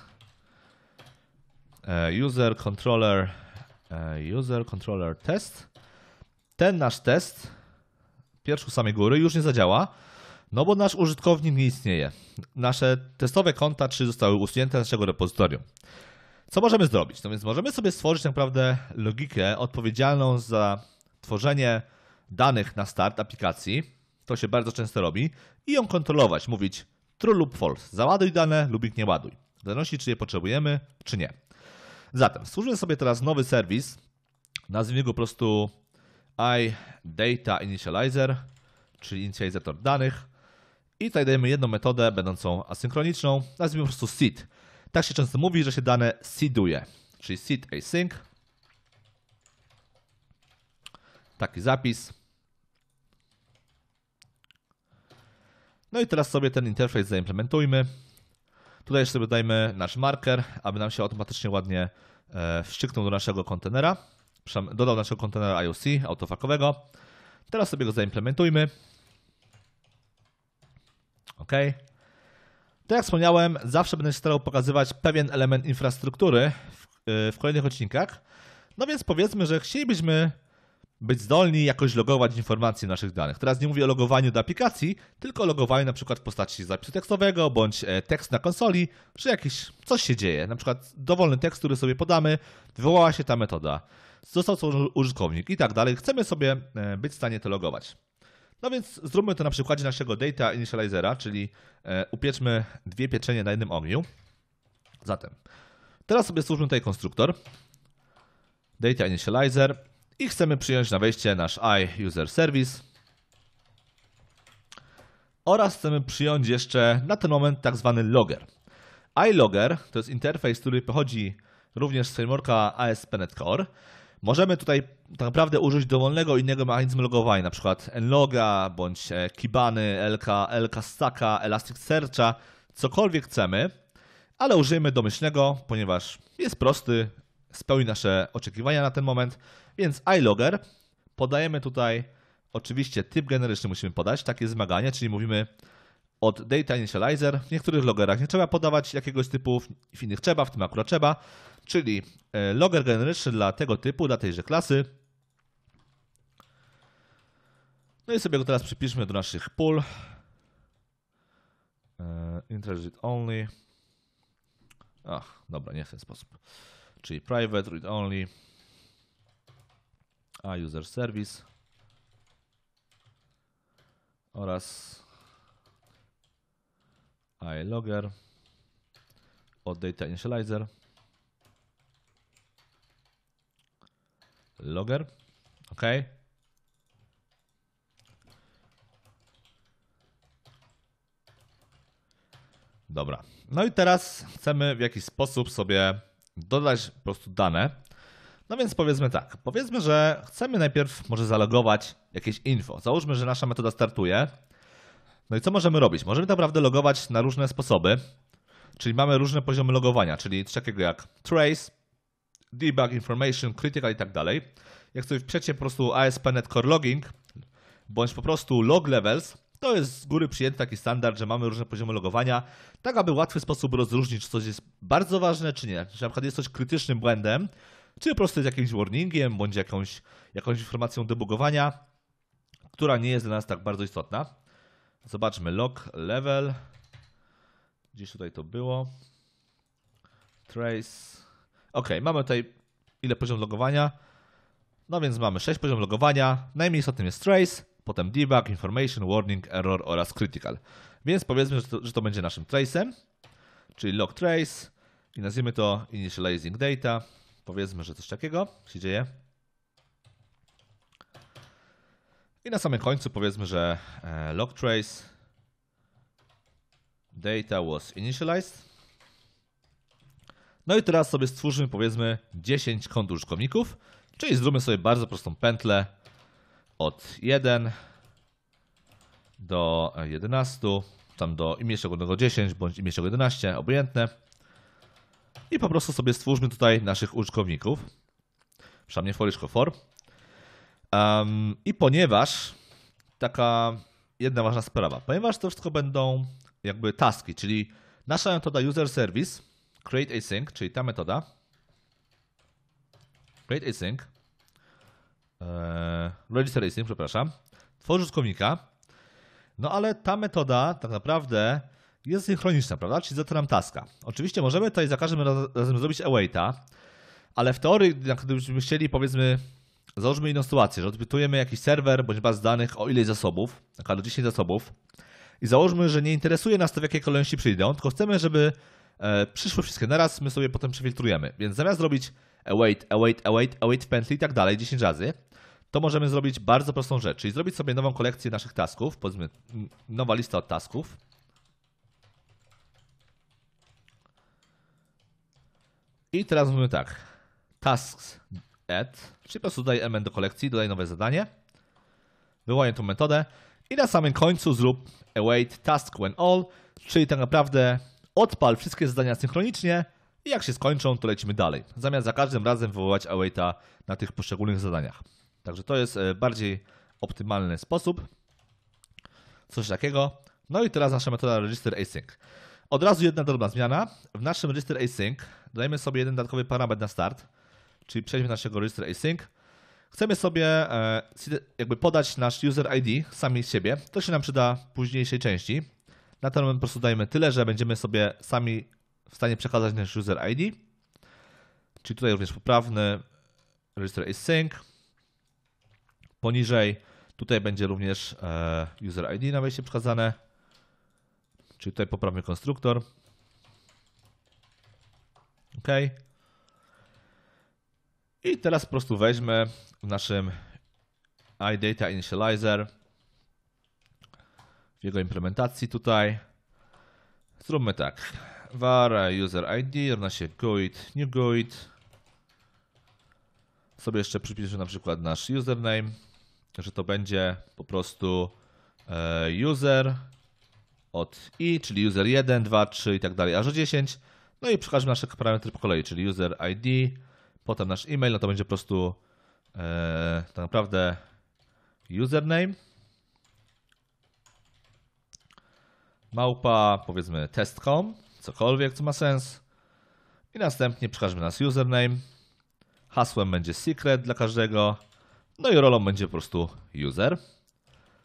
e, user controller e, user controller test ten nasz test pierwszy samej góry już nie zadziała, no bo nasz użytkownik nie istnieje. Nasze testowe konta 3 zostały usunięte z naszego repozytorium. Co możemy zrobić? No więc możemy sobie stworzyć tak naprawdę logikę odpowiedzialną za tworzenie danych na start aplikacji. To się bardzo często robi i ją kontrolować, mówić True lub false. Załaduj dane lub ich nie ładuj. W zależności czy je potrzebujemy, czy nie. Zatem służymy sobie teraz nowy serwis. Nazwijmy go po prostu iDataInitializer, czyli inicjalizator danych. I tutaj dajemy jedną metodę będącą asynchroniczną. Nazwijmy po prostu seed. Tak się często mówi, że się dane seeduje, czyli seed async. Taki zapis. No i teraz sobie ten interfejs zaimplementujmy. Tutaj jeszcze dodajmy nasz marker, aby nam się automatycznie ładnie e, wstrzyknął do naszego kontenera. Dodał naszego kontenera IOC autofakowego. Teraz sobie go zaimplementujmy. OK. Tak jak wspomniałem, zawsze będę się starał pokazywać pewien element infrastruktury w, e, w kolejnych odcinkach. No więc powiedzmy, że chcielibyśmy być zdolni jakoś logować informacje naszych danych. Teraz nie mówię o logowaniu do aplikacji, tylko o logowaniu na przykład w postaci zapisu tekstowego bądź e, tekst na konsoli, że jakieś coś się dzieje. Na przykład dowolny tekst, który sobie podamy, wywołała się ta metoda, został stworzony użytkownik i tak dalej. Chcemy sobie e, być w stanie to logować. No więc zróbmy to na przykładzie naszego data initializera, czyli e, upieczmy dwie pieczenie na jednym ogniu. Zatem, teraz sobie służmy tutaj konstruktor data initializer i chcemy przyjąć na wejście nasz iUser service. Oraz chcemy przyjąć jeszcze na ten moment tak zwany logger. iLogger to jest interfejs, który pochodzi również z frameworka ASP.NET Core. Możemy tutaj tak naprawdę użyć dowolnego innego mechanizmu logowania, na przykład nloga, bądź e, kibany, LK, LK Stacka, Elasticsearcha, cokolwiek chcemy, ale użyjemy domyślnego, ponieważ jest prosty, spełni nasze oczekiwania na ten moment więc iLogger, podajemy tutaj oczywiście typ generyczny musimy podać, takie zmaganie, czyli mówimy od Data Initializer. W niektórych logerach nie trzeba podawać jakiegoś typu, w innych trzeba, w tym akurat trzeba. Czyli e, loger generyczny dla tego typu, dla tejże klasy. No i sobie go teraz przypiszmy do naszych pól. E, Interest only. Ach, dobra, nie w ten sposób. Czyli private, read only a user service oraz iLogger od data initializer logger ok Dobra. No i teraz chcemy w jakiś sposób sobie dodać po prostu dane no więc powiedzmy tak, powiedzmy, że chcemy najpierw może zalogować jakieś info. Załóżmy, że nasza metoda startuje. No i co możemy robić? Możemy tak naprawdę logować na różne sposoby, czyli mamy różne poziomy logowania, czyli coś takiego jak trace, debug information, critical i tak dalej. Jak sobie wpiszecie po prostu ASP.NET Core Logging, bądź po prostu log levels, to jest z góry przyjęty taki standard, że mamy różne poziomy logowania, tak aby w łatwy sposób rozróżnić, czy coś jest bardzo ważne, czy nie. Czy na przykład jest coś krytycznym błędem, czy po prostu z jakimś warningiem, bądź jakąś, jakąś informacją debugowania, która nie jest dla nas tak bardzo istotna. Zobaczmy log level. Gdzieś tutaj to było. Trace. Ok, mamy tutaj ile poziom logowania. No więc mamy 6 poziom logowania. Najmniej istotnym jest trace, potem debug, information, warning, error oraz critical. Więc powiedzmy, że to, że to będzie naszym trace'em, czyli log trace i nazwijmy to initializing data. Powiedzmy, że coś takiego się dzieje. I na samym końcu powiedzmy, że e, log trace data was initialized. No i teraz sobie stwórzmy powiedzmy 10 kont użytkowników, czyli zróbmy sobie bardzo prostą pętlę od 1 do 11, tam do im jeszcze 10 bądź imię jeszcze 11, obojętne i po prostu sobie stwórzmy tutaj naszych użytkowników. Przynajmniej foryczko for. Um, I ponieważ taka jedna ważna sprawa, ponieważ to wszystko będą jakby taski, czyli nasza metoda user service, create async, czyli ta metoda, create async, e, register async, przepraszam, tworzy użytkownika, no ale ta metoda tak naprawdę jest synchroniczna, prawda? Czyli nam taska. Oczywiście możemy tutaj za każdym razem zrobić awaita, ale w teorii, gdybyśmy chcieli, powiedzmy, załóżmy inną sytuację, że odbytujemy jakiś serwer bądź baz danych o ileś zasobów, na do 10 zasobów i załóżmy, że nie interesuje nas to, w jakiej kolejności przyjdą, tylko chcemy, żeby e, przyszły wszystkie naraz, my sobie potem przefiltrujemy. Więc zamiast zrobić await, await, await, await w pętli i tak dalej 10 razy, to możemy zrobić bardzo prostą rzecz, czyli zrobić sobie nową kolekcję naszych tasków, powiedzmy nowa lista od tasków, I teraz mówimy tak. Tasks add, czyli po prostu daj element do kolekcji, dodaj nowe zadanie. Wywołaj tą metodę i na samym końcu zrób await task when all, czyli tak naprawdę odpal wszystkie zadania synchronicznie i jak się skończą, to lecimy dalej. Zamiast za każdym razem wywołać awaita na tych poszczególnych zadaniach. Także to jest e, bardziej optymalny sposób. Coś takiego. No i teraz nasza metoda register async. Od razu jedna drobna zmiana. W naszym register async dodajemy sobie jeden dodatkowy parametr na start, czyli przejdźmy do naszego register async. Chcemy sobie e, jakby podać nasz user ID sami z siebie. To się nam przyda w późniejszej części. Na ten moment po prostu dajemy tyle, że będziemy sobie sami w stanie przekazać nasz user ID. Czyli tutaj również poprawny register async. Poniżej tutaj będzie również e, user ID na wejście przekazane. Czyli tutaj poprawmy konstruktor. OK. I teraz po prostu weźmy w naszym iData Initializer w jego implementacji tutaj. Zróbmy tak. var user ID równa się GUID, new GUID. Sobie jeszcze przypiszę na przykład nasz username, że to będzie po prostu e, user od i, czyli user 1, 2, 3 i tak dalej, aż do 10. No i przekażemy nasze parametry po kolei, czyli user ID, potem nasz e-mail, no to będzie po prostu yy, tak naprawdę username. Małpa, powiedzmy test.com, cokolwiek, co ma sens. I następnie przekażemy nasz username. Hasłem będzie secret dla każdego. No i rolą będzie po prostu user.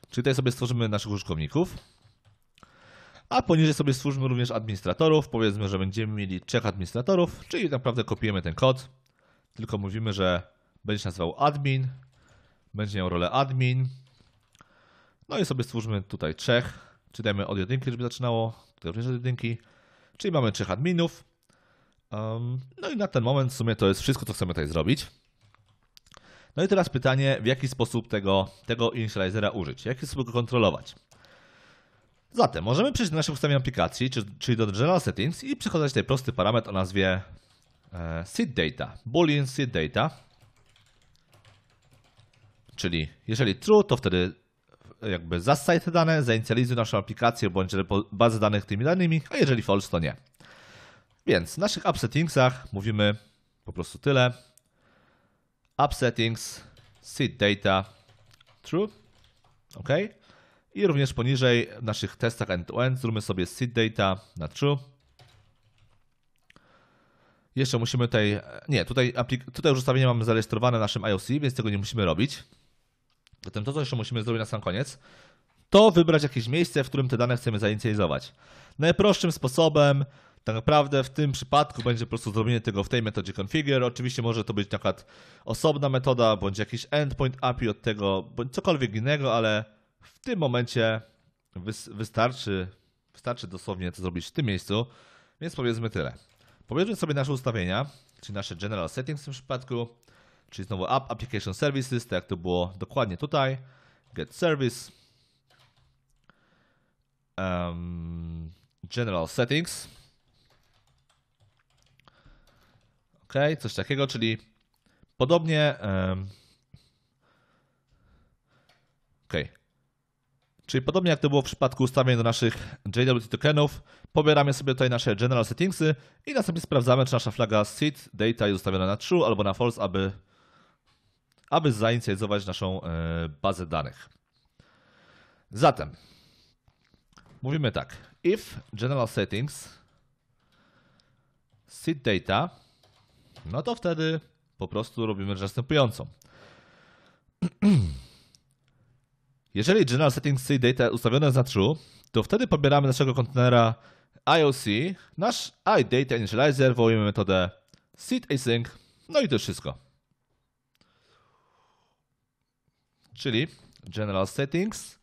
Czyli tutaj sobie stworzymy naszych użytkowników a poniżej sobie stwórzmy również administratorów. Powiedzmy, że będziemy mieli trzech administratorów, czyli tak naprawdę kopiujemy ten kod, tylko mówimy, że będzie się nazywał admin, będzie miał rolę admin. No i sobie stwórzmy tutaj trzech, Czytajmy od jedynki, żeby zaczynało, tutaj również od jedynki, czyli mamy trzech adminów. no i na ten moment w sumie to jest wszystko, co chcemy tutaj zrobić. No i teraz pytanie, w jaki sposób tego, tego initializera użyć, jak sposób go kontrolować. Zatem możemy przejść do naszych ustawień aplikacji, czyli do General Settings i przechodzić tutaj prosty parametr o nazwie e, seed data, boolean seed data. Czyli jeżeli true, to wtedy e, jakby zasaj te dane, zainicjalizuj naszą aplikację bądź bazę danych tymi danymi, a jeżeli false, to nie. Więc w naszych app settingsach mówimy po prostu tyle. App settings, seed data, true. OK. I również poniżej w naszych testach end-to-end -end zróbmy sobie seed data na true. Jeszcze musimy tutaj, nie, tutaj, tutaj już ustawienie mamy zarejestrowane naszym IOC, więc tego nie musimy robić. Zatem to, co jeszcze musimy zrobić na sam koniec, to wybrać jakieś miejsce, w którym te dane chcemy zainicjalizować. Najprostszym sposobem tak naprawdę w tym przypadku będzie po prostu zrobienie tego w tej metodzie configure. Oczywiście może to być na przykład osobna metoda, bądź jakiś endpoint API od tego, bądź cokolwiek innego, ale w tym momencie wystarczy, wystarczy dosłownie to zrobić w tym miejscu, więc powiedzmy tyle. Pobierzmy sobie nasze ustawienia, czyli nasze General Settings w tym przypadku, czyli znowu App Application Services, tak jak to było dokładnie tutaj, Get Service, um, General Settings, ok, coś takiego, czyli podobnie um, ok, Czyli podobnie jak to było w przypadku ustawień do naszych JWT tokenów, pobieramy sobie tutaj nasze general settingsy i następnie sprawdzamy, czy nasza flaga seed data jest ustawiona na true albo na false, aby, aby zainicjalizować naszą e, bazę danych. Zatem mówimy tak: if general settings seed data, no to wtedy po prostu robimy rzecz następującą. <clears throat> Jeżeli General Settings C Data ustawione jest na true, to wtedy pobieramy naszego kontenera IOC, nasz iData Initializer, wołujemy metodę seed async, no i to wszystko. Czyli General Settings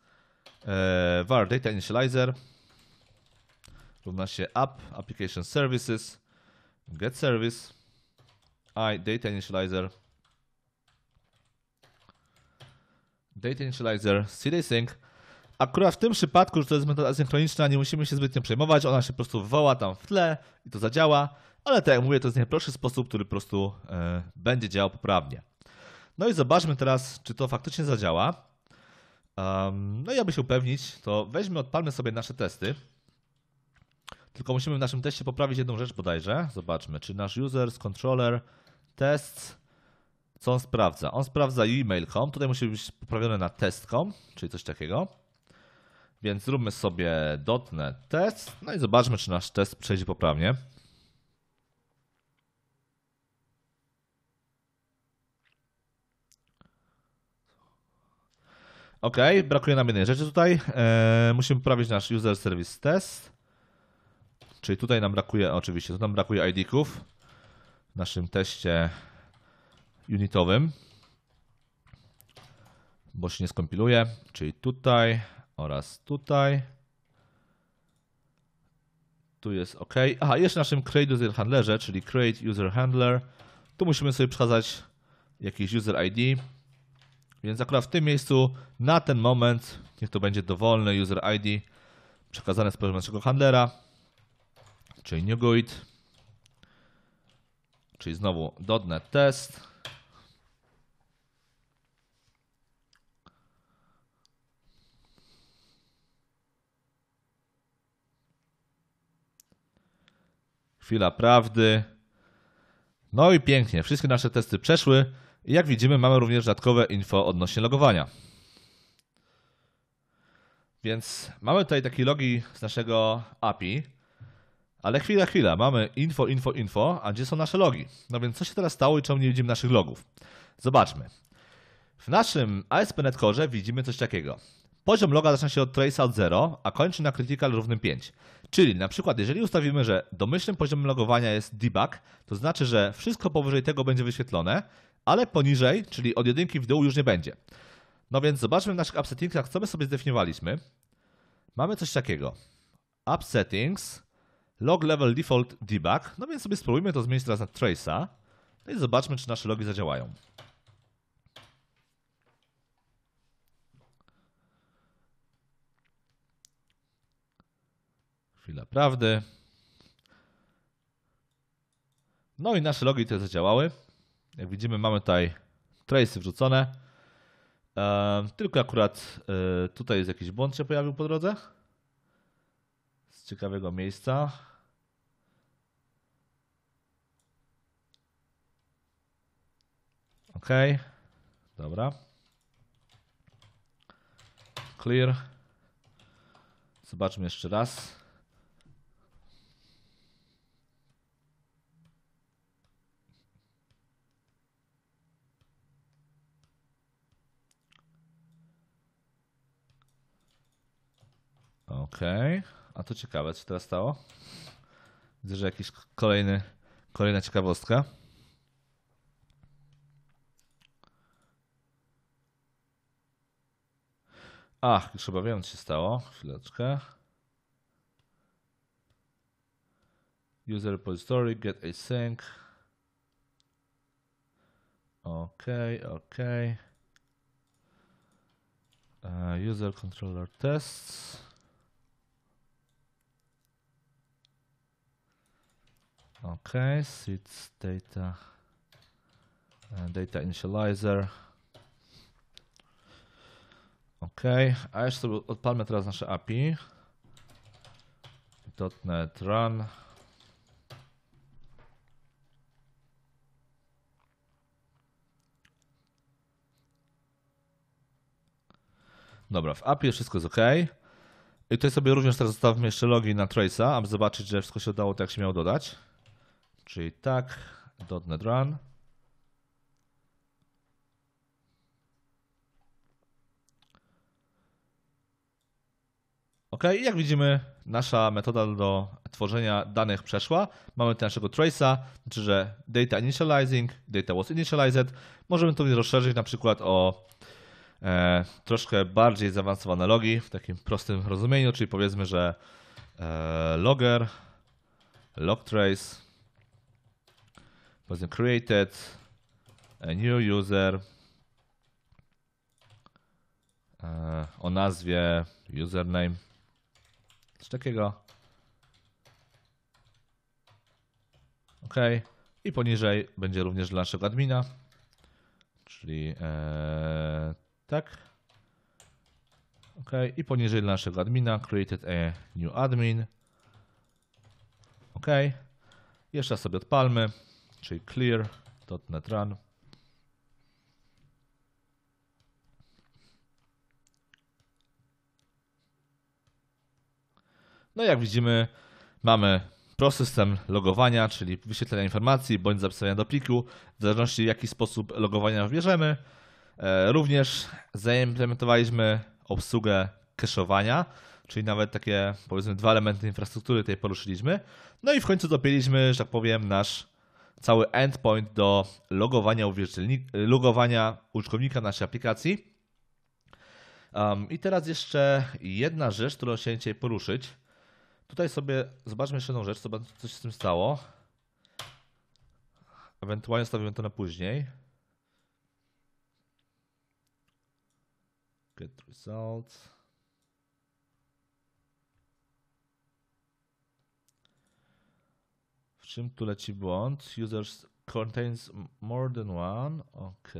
e, var data initializer równa się app application services get service i data initializer Data Initializer, CD Sync. Akurat w tym przypadku, że to jest metoda asynchroniczna, nie musimy się zbytnio przejmować, ona się po prostu woła tam w tle i to zadziała, ale tak jak mówię, to jest najprostszy sposób, który po prostu yy, będzie działał poprawnie. No i zobaczmy teraz, czy to faktycznie zadziała. Um, no i aby się upewnić, to weźmy, odpalmy sobie nasze testy. Tylko musimy w naszym teście poprawić jedną rzecz bodajże. Zobaczmy, czy nasz users, controller, test co on sprawdza? On sprawdza e-mail.com. Tutaj musi być poprawione na test.com, czyli coś takiego. Więc zróbmy sobie .NET test. No i zobaczmy, czy nasz test przejdzie poprawnie. Ok, brakuje nam jednej rzeczy tutaj. Eee, musimy poprawić nasz user service test. Czyli tutaj nam brakuje, oczywiście, tu nam brakuje ID-ków w naszym teście unitowym, bo się nie skompiluje, czyli tutaj oraz tutaj. Tu jest OK. Aha, jeszcze naszym create user handlerze, czyli create user handler, tu musimy sobie przekazać jakiś user ID. Więc akurat w tym miejscu na ten moment, niech to będzie dowolny user ID przekazane z poziomu naszego handlera, czyli NewGuid, czyli znowu dotnet test Chwila prawdy. No i pięknie, wszystkie nasze testy przeszły i jak widzimy mamy również dodatkowe info odnośnie logowania. Więc mamy tutaj taki logi z naszego API, ale chwila, chwila, mamy info, info, info, a gdzie są nasze logi? No więc co się teraz stało i czemu nie widzimy naszych logów? Zobaczmy. W naszym ASP.NET Core widzimy coś takiego. Poziom loga zaczyna się od traceout 0, a kończy na critical równym 5. Czyli na przykład, jeżeli ustawimy, że domyślnym poziomem logowania jest debug, to znaczy, że wszystko powyżej tego będzie wyświetlone, ale poniżej, czyli od jedynki w dół już nie będzie. No więc zobaczmy w naszych upsettingsach, co my sobie zdefiniowaliśmy. Mamy coś takiego. Upsettings, log level default debug. No więc sobie spróbujmy to zmienić teraz na trace'a. No i zobaczmy, czy nasze logi zadziałają. Chwila prawdy. No i nasze logi te zadziałały. Jak widzimy, mamy tutaj tracy wrzucone. tylko akurat e, tutaj jest jakiś błąd się pojawił po drodze. Z ciekawego miejsca. OK. Dobra. Clear. Zobaczmy jeszcze raz. Okej. Okay. A to ciekawe, co teraz stało. Widzę, że jakiś kolejny, kolejna ciekawostka. Ach, już chyba wiem, co się stało. Chwileczkę. User repository, get a sync. OK, OK. E, user controller tests. Okay, sits data uh, data initializer. OK, a jeszcze odpalmy teraz nasze API. .NET Run. Dobra, w API wszystko jest OK. I tutaj sobie również teraz zostawmy jeszcze login na Trace'a, aby zobaczyć, że wszystko się udało tak, jak się miało dodać. Czyli tak, .NET Run. Ok, jak widzimy, nasza metoda do tworzenia danych przeszła. Mamy tutaj naszego trace'a, znaczy, że data initializing, data was initialized. Możemy to rozszerzyć na przykład o e, troszkę bardziej zaawansowane logi w takim prostym rozumieniu, czyli powiedzmy, że e, logger, log trace Powiedzmy created a new user e, o nazwie username. Coś takiego. OK. I poniżej będzie również dla naszego admina. Czyli e, tak. OK. I poniżej dla naszego admina created a new admin. OK. Jeszcze sobie odpalmy czyli clear.net run. No jak widzimy, mamy prosty system logowania, czyli wyświetlenia informacji bądź zapisania do pliku, w zależności w jaki sposób logowania wybierzemy. E, również zaimplementowaliśmy obsługę cache'owania, czyli nawet takie powiedzmy dwa elementy infrastruktury tej poruszyliśmy. No i w końcu dopięliśmy, że tak powiem, nasz cały endpoint do logowania, logowania użytkownika naszej aplikacji. Um, I teraz jeszcze jedna rzecz, którą chciałem dzisiaj poruszyć. Tutaj sobie zobaczmy jeszcze jedną rzecz, co się z tym stało. Ewentualnie stawimy to na później. Get results. czym tu leci błąd? Users contains more than one. OK.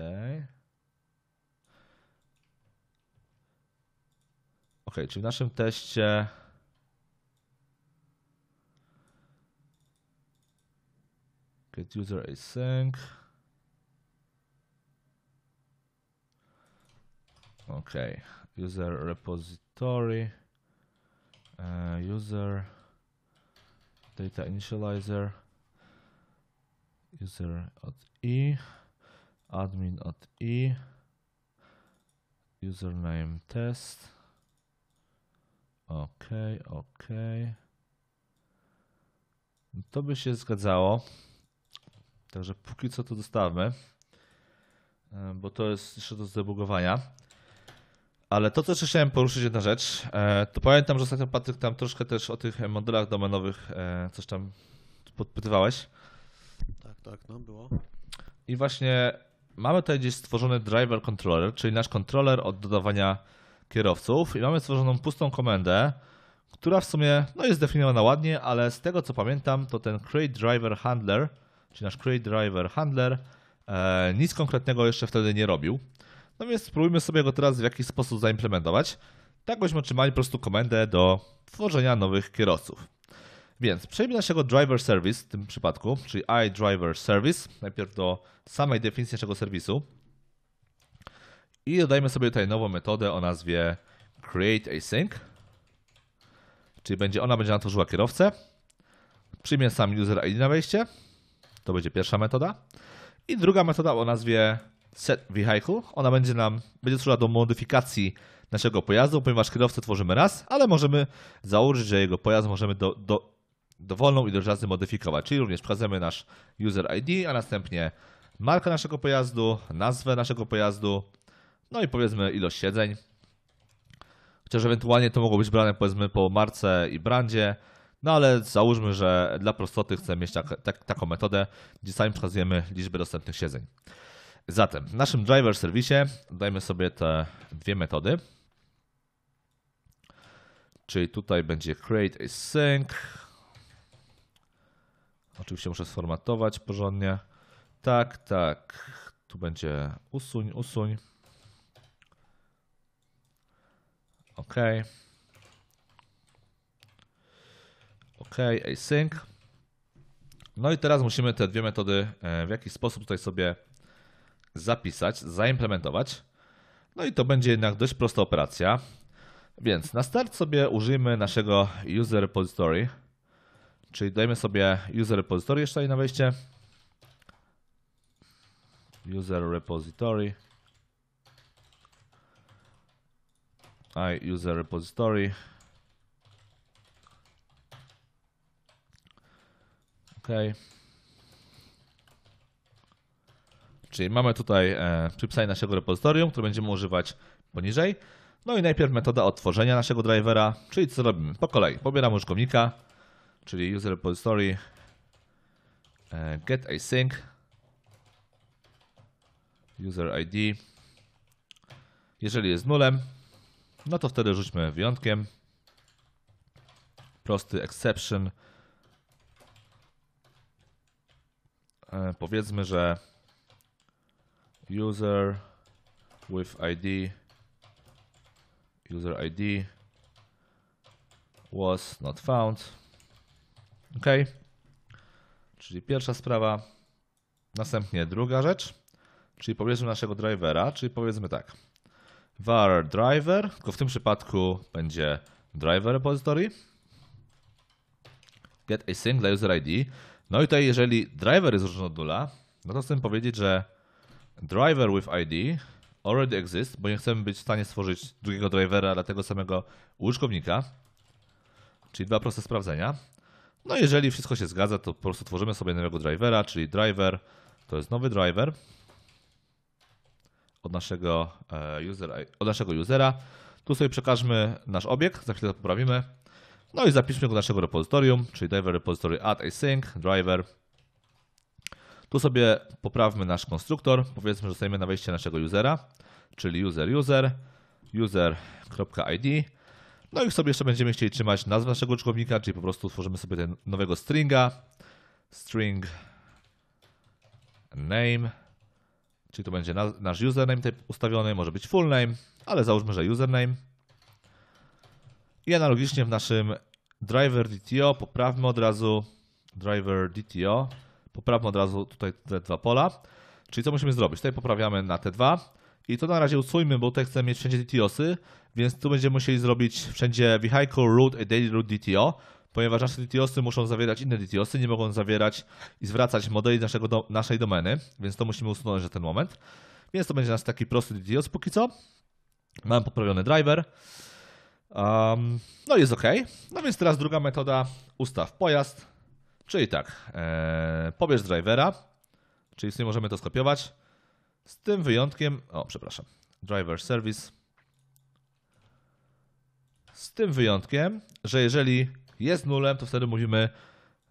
OK, So w naszym teście get user async. OK, user repository, uh, user data initializer. user od i, admin od i, username test. OK, OK. To by się zgadzało. Także póki co to dostawmy, e, bo to jest jeszcze do zdebugowania. Ale to, co jeszcze chciałem poruszyć, jedna rzecz, e, to pamiętam, że ostatnio Patryk tam troszkę też o tych modelach domenowych e, coś tam podpytywałeś
tak, no było.
I właśnie mamy tutaj gdzieś stworzony driver controller, czyli nasz kontroler od dodawania kierowców i mamy stworzoną pustą komendę, która w sumie no, jest definiowana ładnie, ale z tego co pamiętam, to ten create driver handler, czyli nasz create driver handler, e, nic konkretnego jeszcze wtedy nie robił. No więc spróbujmy sobie go teraz w jakiś sposób zaimplementować. Tak byśmy otrzymali po prostu komendę do tworzenia nowych kierowców. Więc przejdźmy do naszego driver service w tym przypadku, czyli iDriver service. Najpierw do samej definicji naszego serwisu. I dodajmy sobie tutaj nową metodę o nazwie createAsync. Czyli będzie, ona będzie natworzyła kierowcę. Przyjmie sam user ID na wejście. To będzie pierwsza metoda. I druga metoda o nazwie setVehicle. Ona będzie nam będzie służyła do modyfikacji naszego pojazdu, ponieważ kierowcę tworzymy raz, ale możemy założyć, że jego pojazd możemy do, do dowolną ilość razy modyfikować. Czyli również wchodzimy nasz user ID, a następnie markę naszego pojazdu, nazwę naszego pojazdu, no i powiedzmy ilość siedzeń. Chociaż ewentualnie to mogło być brane powiedzmy po marce i brandzie, no ale załóżmy, że dla prostoty chcemy mieć tak, tak, taką metodę, gdzie sami wskazujemy liczbę dostępnych siedzeń. Zatem w naszym driver serwisie dajmy sobie te dwie metody. Czyli tutaj będzie create a sync, Oczywiście muszę sformatować porządnie. Tak, tak. Tu będzie usuń, usuń. OK. OK, async. No i teraz musimy te dwie metody e, w jakiś sposób tutaj sobie zapisać, zaimplementować. No i to będzie jednak dość prosta operacja. Więc na start sobie użyjmy naszego user repository. Czyli dajmy sobie user repository jeszcze tutaj na wejście. User repository. I user repository. OK. Czyli mamy tutaj e, przypisanie naszego repozytorium, które będziemy używać poniżej. No i najpierw metoda odtworzenia naszego drivera, czyli co robimy? Po kolei, pobieramy użytkownika, czyli user repository e, get async user ID. Jeżeli jest nulem, no to wtedy rzućmy wyjątkiem. Prosty exception. E, powiedzmy, że user with ID user ID was not found. OK. Czyli pierwsza sprawa. Następnie druga rzecz, czyli powiedzmy naszego drivera, czyli powiedzmy tak. var driver, tylko w tym przypadku będzie driver repository. Get a single user ID. No i tutaj jeżeli driver jest różny od nula, no to chcę powiedzieć, że driver with ID already exists, bo nie chcemy być w stanie stworzyć drugiego drivera dla tego samego użytkownika. Czyli dwa proste sprawdzenia. No jeżeli wszystko się zgadza, to po prostu tworzymy sobie nowego drivera, czyli driver, to jest nowy driver od naszego, e, usera, od naszego usera. Tu sobie przekażmy nasz obiekt, za chwilę to poprawimy. No i zapiszmy go do naszego repozytorium, czyli driver repository add async, driver. Tu sobie poprawmy nasz konstruktor. Powiedzmy, że dostajemy na wejście naszego usera, czyli user user, user.id. No i sobie jeszcze będziemy chcieli trzymać nazwę naszego użytkownika, czyli po prostu tworzymy sobie ten nowego stringa, string name, czyli to będzie nasz username typ ustawiony, może być full name, ale załóżmy, że username. I analogicznie w naszym driver DTO poprawmy od razu driver DTO, poprawmy od razu tutaj te dwa pola. Czyli co musimy zrobić? Tutaj poprawiamy na te dwa i to na razie usuńmy, bo tutaj chcemy mieć wszędzie DTOsy, więc tu będziemy musieli zrobić wszędzie vehicle root a daily root DTO, ponieważ nasze DTOsy muszą zawierać inne DTOsy, nie mogą zawierać i zwracać modeli naszego do, naszej domeny, więc to musimy usunąć za ten moment. Więc to będzie nasz taki prosty DTOs póki co. Mam poprawiony driver. Um, no jest ok. No więc teraz druga metoda, ustaw pojazd, czyli tak, e, pobierz drivera, czyli w sumie możemy to skopiować, z tym wyjątkiem, o przepraszam, driver service, z tym wyjątkiem, że jeżeli jest nulem, to wtedy mówimy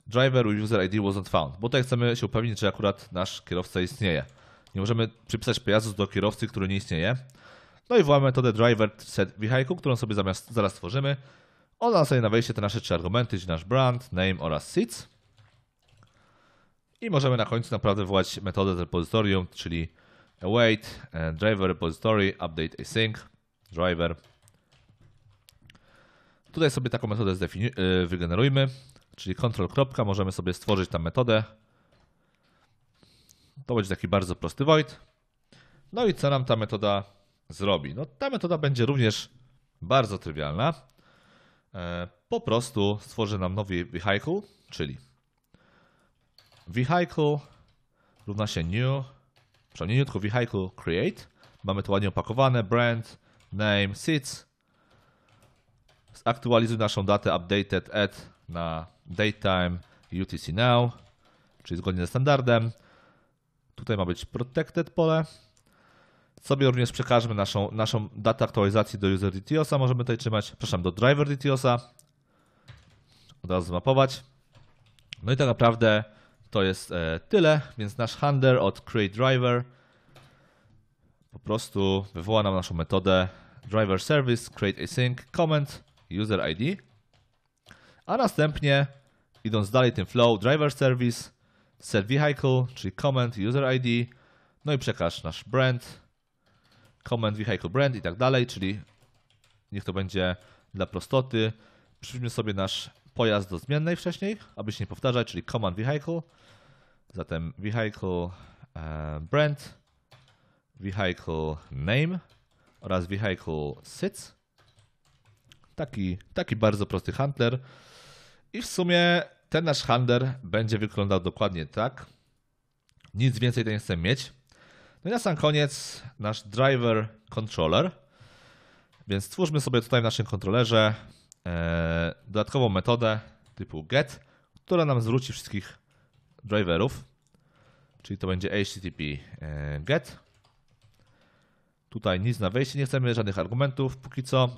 driver with user ID wasn't found, bo tutaj chcemy się upewnić, że akurat nasz kierowca istnieje. Nie możemy przypisać pojazdu do kierowcy, który nie istnieje. No i wołamy metodę driver set vehicle, którą sobie zamiast, zaraz stworzymy. Ona dostaje na wejście te nasze trzy argumenty, czyli nasz brand, name oraz seats. I możemy na końcu naprawdę wołać metodę repozytorium, czyli await e, driver repository update async driver Tutaj sobie taką metodę y, wygenerujmy, czyli control kropka, możemy sobie stworzyć tam metodę. To będzie taki bardzo prosty void. No i co nam ta metoda zrobi? No ta metoda będzie również bardzo trywialna. E, po prostu stworzy nam nowy vehicle, czyli vehicle równa się new, przynajmniej vehicle create. Mamy to ładnie opakowane, brand, name, seats, Zaktualizuj naszą datę updated at na daytime UTC now, czyli zgodnie ze standardem. Tutaj ma być protected pole. Sobie również przekażmy naszą, naszą datę aktualizacji do user DTOSa. Możemy tutaj trzymać, przepraszam, do driver DTOSa. Od razu zmapować. No i tak naprawdę to jest e, tyle, więc nasz handler od create driver po prostu wywoła nam naszą metodę driver service create async comment user ID, a następnie idąc dalej tym flow driver service, set vehicle, czyli comment user ID, no i przekaż nasz brand, comment vehicle brand i tak dalej, czyli niech to będzie dla prostoty. Przyjdźmy sobie nasz pojazd do zmiennej wcześniej, aby się nie powtarzać, czyli command vehicle. Zatem vehicle e, brand, vehicle name oraz vehicle sits. Taki, taki bardzo prosty handler. I w sumie ten nasz handler będzie wyglądał dokładnie tak. Nic więcej nie chcę mieć. No i na sam koniec nasz driver controller. Więc stwórzmy sobie tutaj w naszym kontrolerze e, dodatkową metodę typu get, która nam zwróci wszystkich driverów. Czyli to będzie HTTP e, get. Tutaj nic na wejście, nie chcemy żadnych argumentów póki co.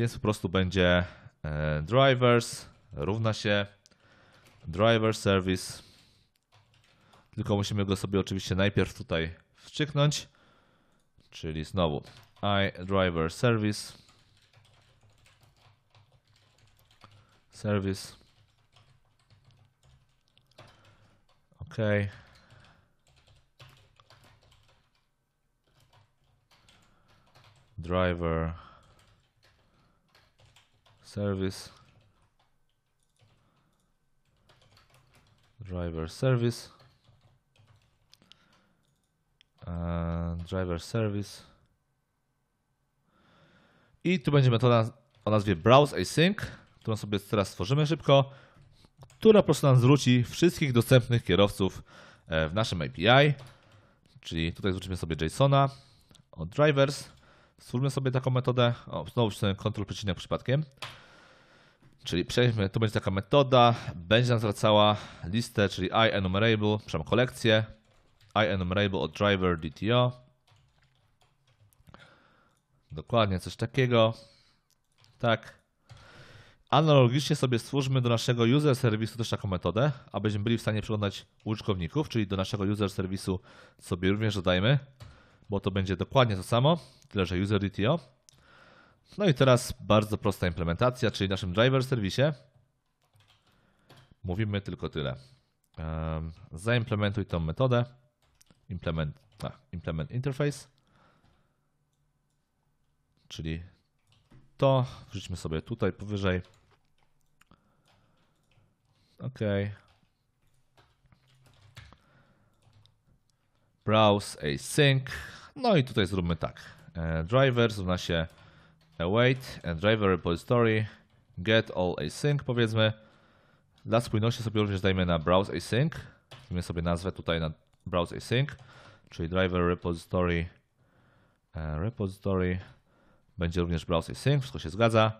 Więc po prostu będzie e, drivers równa się driver service. Tylko musimy go sobie oczywiście najpierw tutaj wstrzyknąć. Czyli znowu i driver service. Service. OK. Driver service driver service e, driver service i tu będzie metoda o nazwie browse async, którą sobie teraz stworzymy szybko, która po prostu nam zwróci wszystkich dostępnych kierowców e, w naszym API, czyli tutaj zwrócimy sobie JSONa od drivers, stwórzmy sobie taką metodę, o, znowu przycinek control przycinek przypadkiem, Czyli przejdźmy, to będzie taka metoda, będzie nam zwracała listę, czyli IEnumerable, przepraszam, kolekcję IEnumerable od driver DTO. Dokładnie coś takiego. Tak. Analogicznie sobie stwórzmy do naszego user serwisu też taką metodę, abyśmy byli w stanie przeglądać użytkowników, czyli do naszego user serwisu sobie również dodajmy, bo to będzie dokładnie to samo, tyle że user DTO. No i teraz bardzo prosta implementacja, czyli w naszym driver serwisie mówimy tylko tyle. Zaimplementuj tą metodę. Implement, a, implement interface. Czyli to wrzućmy sobie tutaj powyżej. OK. Browse async. No i tutaj zróbmy tak. E, driver równa się await and driver repository get all async powiedzmy. Dla spójności sobie również dajmy na browse async. Zmienię sobie nazwę tutaj na browse async, czyli driver repository e, repository będzie również browse async, wszystko się zgadza.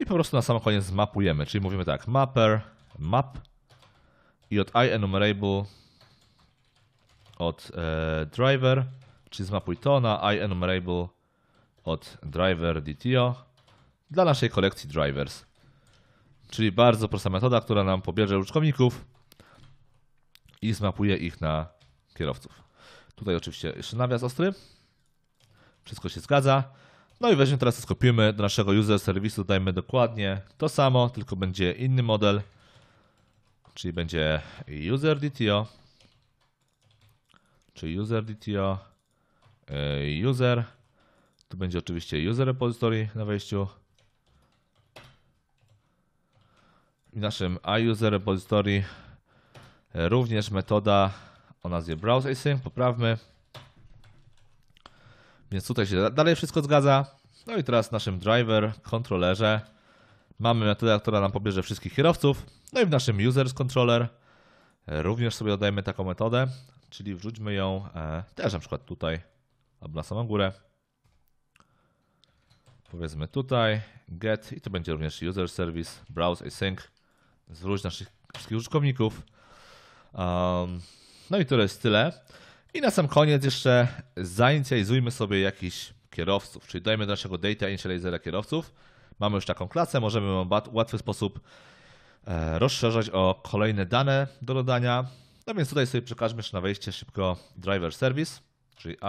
I po prostu na sam koniec zmapujemy, czyli mówimy tak mapper map i od ienumerable od e, driver, czyli zmapuj to na ienumerable od Driver DTO dla naszej kolekcji Drivers. Czyli bardzo prosta metoda, która nam pobierze użytkowników i zmapuje ich na kierowców. Tutaj oczywiście jeszcze nawias ostry. Wszystko się zgadza. No i weźmy teraz, skopiujmy do naszego user serwisu, dajmy dokładnie to samo, tylko będzie inny model, czyli będzie user DTO, czy user DTO, y, user tu będzie oczywiście user repository na wejściu. W naszym iUser repository również metoda o nazwie browseAsync, poprawmy. Więc tutaj się dalej wszystko zgadza. No i teraz w naszym driver, kontrolerze mamy metodę, która nam pobierze wszystkich kierowców. No i w naszym users controller e, również sobie dodajemy taką metodę, czyli wrzućmy ją e, też na przykład tutaj albo na samą górę. Powiedzmy tutaj get i to będzie również user service, browse async, zwróć naszych wszystkich użytkowników. Um, no i to jest tyle. I na sam koniec jeszcze zainicjalizujmy sobie jakiś kierowców, czyli dajmy do naszego data initializera kierowców. Mamy już taką klasę, możemy ją w łatwy sposób e, rozszerzać o kolejne dane do dodania. No więc tutaj sobie przekażmy jeszcze na wejście szybko driver service, czyli i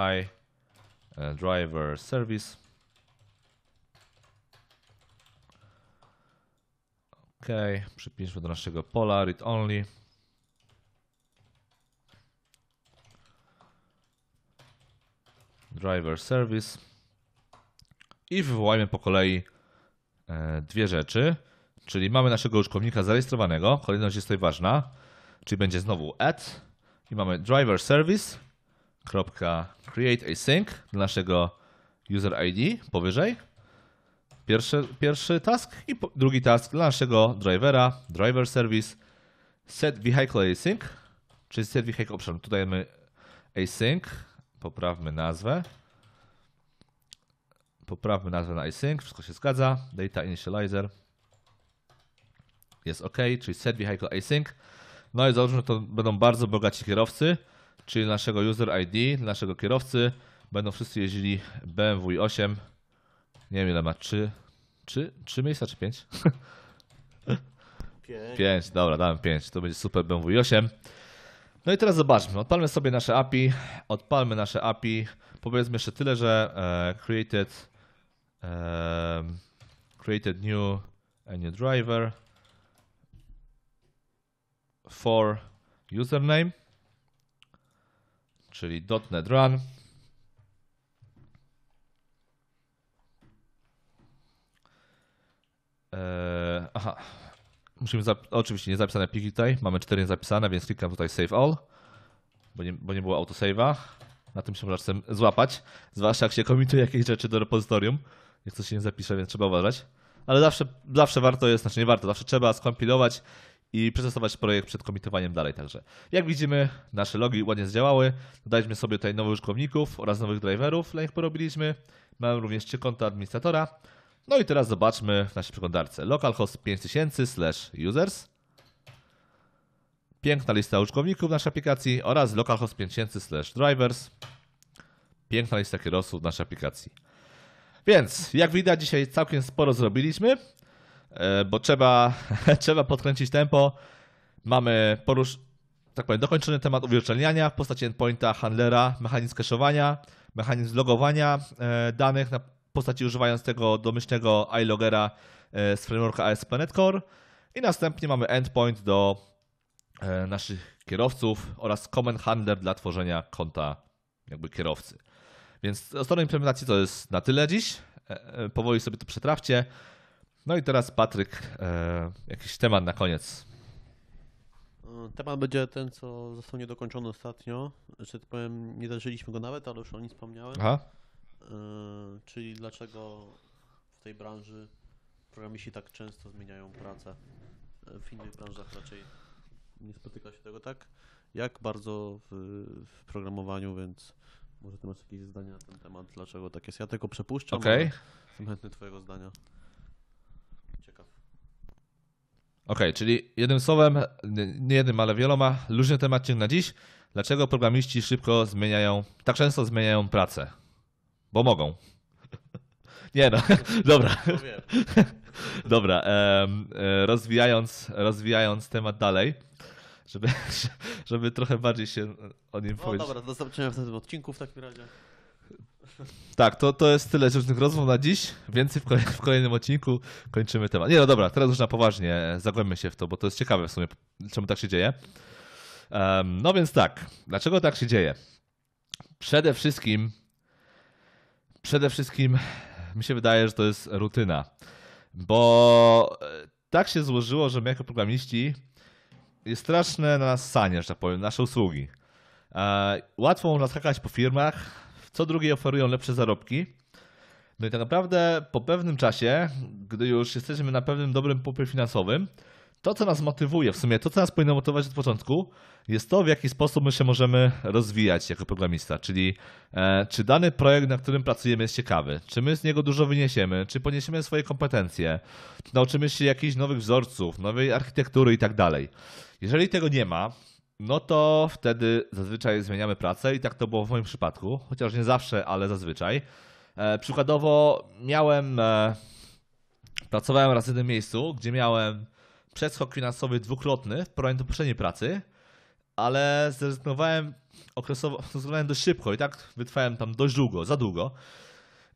e, driver service Przypiszmy do naszego pola read only. Driver service. I wywołajmy po kolei e, dwie rzeczy. Czyli mamy naszego użytkownika zarejestrowanego. Kolejność jest tutaj ważna. Czyli będzie znowu add. I mamy driver service. Kropka create async dla naszego user ID powyżej Pierwszy, pierwszy task i po, drugi task dla naszego drivera, driver service, set vehicle async, czyli set vehicle option. Tutaj mamy async, poprawmy nazwę. Poprawmy nazwę na async, wszystko się zgadza. Data initializer jest OK, czyli set vehicle async. No i załóżmy, że to będą bardzo bogaci kierowcy, czyli naszego user ID, naszego kierowcy. Będą wszyscy jeździli BMW 8 nie wiem ile ma. Trzy, trzy, trzy miejsca czy pięć? Pięć. dobra, dałem pięć. To będzie super BMW 8 No i teraz zobaczmy. Odpalmy sobie nasze API. Odpalmy nasze API. Powiedzmy jeszcze tyle, że e, created, e, created new, a new driver for username, czyli .NET Run. Eee, aha. Musimy oczywiście nie zapisane pliki tutaj. Mamy cztery zapisane, więc klikam tutaj Save All, bo nie, bo nie było autosave'a. Na tym się można złapać. Zwłaszcza jak się komituje jakieś rzeczy do repozytorium. Jak coś się nie zapisze, więc trzeba uważać. Ale zawsze, zawsze warto jest, znaczy nie warto, zawsze trzeba skompilować i przetestować projekt przed komitowaniem dalej także. Jak widzimy, nasze logi ładnie zdziałały. Dodaliśmy sobie tutaj nowych użytkowników oraz nowych driverów, dla nich porobiliśmy. Mamy również trzy konta administratora. No i teraz zobaczmy w naszej przeglądarce. Localhost 5000 slash users. Piękna lista użytkowników naszej aplikacji oraz localhost 5000 slash drivers. Piękna lista kierowców naszej aplikacji. Więc jak widać dzisiaj całkiem sporo zrobiliśmy, e, bo trzeba, <laughs> trzeba podkręcić tempo. Mamy porusz, tak powiem, dokończony temat uwierzytelniania w postaci endpointa, handlera, mechanizm cache'owania, mechanizm logowania e, danych na postaci używając tego domyślnego iLogera e, z frameworka ASP.NET Core i następnie mamy endpoint do e, naszych kierowców oraz command handler dla tworzenia konta jakby kierowcy. Więc o stronie implementacji to jest na tyle dziś. E, powoli sobie to przetrawcie. No i teraz Patryk, jakiś temat na koniec.
Temat będzie ten, co został niedokończony ostatnio. Znaczy, powiem, nie zaczęliśmy go nawet, ale już o nim wspomniałem. Aha. Yy, czyli dlaczego w tej branży programiści tak często zmieniają pracę? Yy, w innych branżach raczej nie spotyka się tego tak, jak bardzo w, w programowaniu, więc może ty masz jakieś zdania na
ten temat, dlaczego tak jest. Ja tego przepuszczam, okay.
jestem chętny twojego zdania. Ciekaw.
Okej, okay, czyli jednym słowem, nie jednym, ale wieloma, luźny temat na dziś. Dlaczego programiści szybko zmieniają, tak często zmieniają pracę? bo mogą. Nie no, <laughs> dobra. No <laughs> dobra, e, rozwijając, rozwijając temat dalej, żeby, <laughs> żeby trochę bardziej się o nim no, powiedzieć. Dobra,
do zobaczenia w następnym odcinku w takim razie.
Tak, to, to jest tyle z różnych rozmów na dziś. Więcej w, kolej, w, kolejnym odcinku kończymy temat. Nie no dobra, teraz już na poważnie zagłębmy się w to, bo to jest ciekawe w sumie, czemu tak się dzieje. no więc tak, dlaczego tak się dzieje? Przede wszystkim Przede wszystkim mi się wydaje, że to jest rutyna, bo e, tak się złożyło, że my jako programiści jest straszne na nas sanie, że tak powiem, nasze usługi. E, łatwo można skakać po firmach, co drugie oferują lepsze zarobki. No i tak naprawdę po pewnym czasie, gdy już jesteśmy na pewnym dobrym pupie finansowym, to, co nas motywuje, w sumie to, co nas powinno motywować od początku, jest to, w jaki sposób my się możemy rozwijać jako programista, czyli e, czy dany projekt, na którym pracujemy, jest ciekawy, czy my z niego dużo wyniesiemy, czy poniesiemy swoje kompetencje, czy nauczymy się jakichś nowych wzorców, nowej architektury i tak dalej. Jeżeli tego nie ma, no to wtedy zazwyczaj zmieniamy pracę i tak to było w moim przypadku, chociaż nie zawsze, ale zazwyczaj. E, przykładowo miałem, e, pracowałem raz w jednym miejscu, gdzie miałem przeskok finansowy dwukrotny w porównaniu do poprzedniej pracy, ale zrezygnowałem okresowo, <laughs> zrezygnowałem dość szybko i tak wytrwałem tam dość długo, za długo,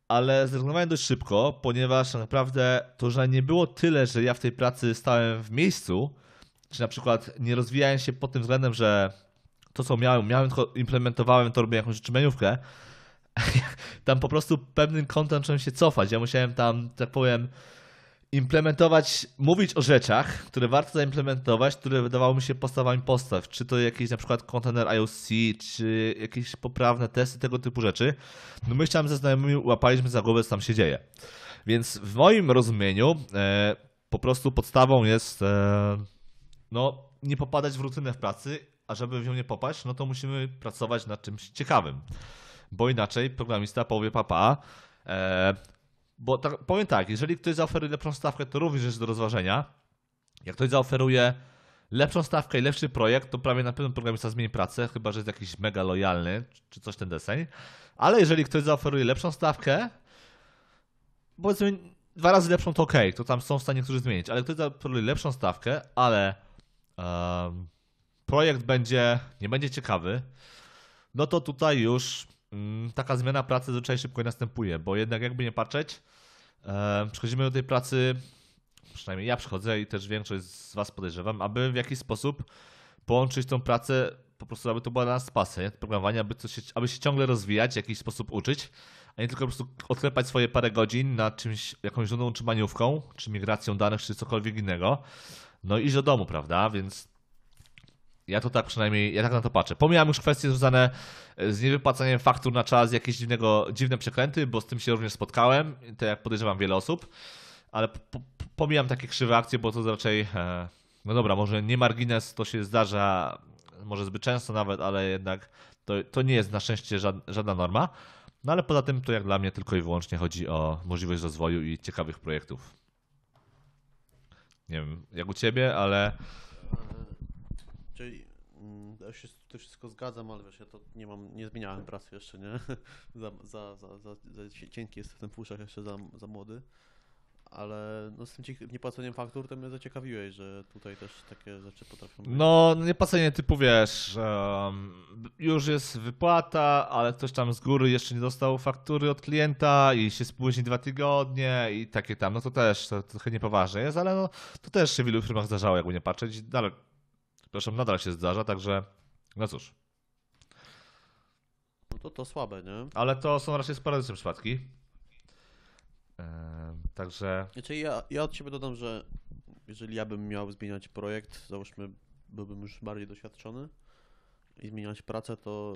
ale zrezygnowałem dość szybko, ponieważ tak naprawdę to, że nie było tyle, że ja w tej pracy stałem w miejscu, czy na przykład nie rozwijałem się pod tym względem, że to, co miałem, miałem, tylko implementowałem, to robię jakąś trzymeniówkę, <laughs> tam po prostu pewnym kątem zacząłem się cofać. Ja musiałem tam, tak powiem, implementować, mówić o rzeczach, które warto zaimplementować, które wydawało mi się podstawami postaw, czy to jakiś na przykład kontener IOC, czy jakieś poprawne testy, tego typu rzeczy. No my chciałem ze znajomymi łapaliśmy za głowę, co tam się dzieje. Więc w moim rozumieniu e, po prostu podstawą jest e, no, nie popadać w rutynę w pracy, a żeby w nią nie popaść, no to musimy pracować nad czymś ciekawym. Bo inaczej programista powie papa, e, bo tak, powiem tak, jeżeli ktoś zaoferuje lepszą stawkę, to również jest do rozważenia. Jak ktoś zaoferuje lepszą stawkę i lepszy projekt, to prawie na pewno programista zmieni pracę, chyba że jest jakiś mega lojalny, czy coś ten deseń. Ale jeżeli ktoś zaoferuje lepszą stawkę, powiedzmy dwa razy lepszą, to ok, to tam są w stanie którzy zmienić. Ale ktoś zaoferuje lepszą stawkę, ale um, projekt będzie, nie będzie ciekawy, no to tutaj już Mm, taka zmiana pracy zwyczaj szybko następuje, bo jednak jakby nie patrzeć, przychodzimy do tej pracy, przynajmniej ja przychodzę i też większość z Was podejrzewam, aby w jakiś sposób połączyć tą pracę, po prostu aby to była dla nas pasja, nie? programowanie, aby, coś się, aby się ciągle rozwijać, w jakiś sposób uczyć, a nie tylko po prostu odklepać swoje parę godzin na czymś, jakąś żadną utrzymaniówką, czy migracją danych, czy cokolwiek innego, no i iść do domu, prawda, więc ja to tak przynajmniej, ja tak na to patrzę. Pomijam już kwestie związane e, z niewypłacaniem faktur na czas, jakieś dziwnego, dziwne przekręty, bo z tym się również spotkałem, tak jak podejrzewam wiele osób, ale po, pomijam takie krzywe akcje, bo to raczej, e, no dobra, może nie margines, to się zdarza, może zbyt często nawet, ale jednak to, to nie jest na szczęście żadna norma. No ale poza tym to jak dla mnie tylko i wyłącznie chodzi o możliwość rozwoju i ciekawych projektów. Nie wiem, jak u ciebie, ale
Mm, ja się to wszystko zgadzam, ale wiesz, ja to nie mam, nie zmieniałem pracy jeszcze, nie? <laughs> za, za, za, za, za cienki jest w tym fuszach jeszcze za, za młody. Ale no z tym niepłaceniem faktur to mnie zaciekawiłeś, że tutaj też takie rzeczy potrafią no,
no, niepłacenie typu wiesz, um, już jest wypłata, ale ktoś tam z góry jeszcze nie dostał faktury od klienta i się spóźni dwa tygodnie i takie tam. No to też to, to trochę niepoważne jest, ale no, to też się w wielu firmach zdarzało, jakby nie patrzeć. Dalej, Zresztą nadal się zdarza, także no cóż.
No to to słabe, nie? Ale
to są raczej sporadyczne przypadki. Yy, także.
Znaczy ja, ja od siebie dodam, że jeżeli ja bym miał zmieniać projekt, załóżmy, byłbym już bardziej doświadczony i zmieniać pracę, to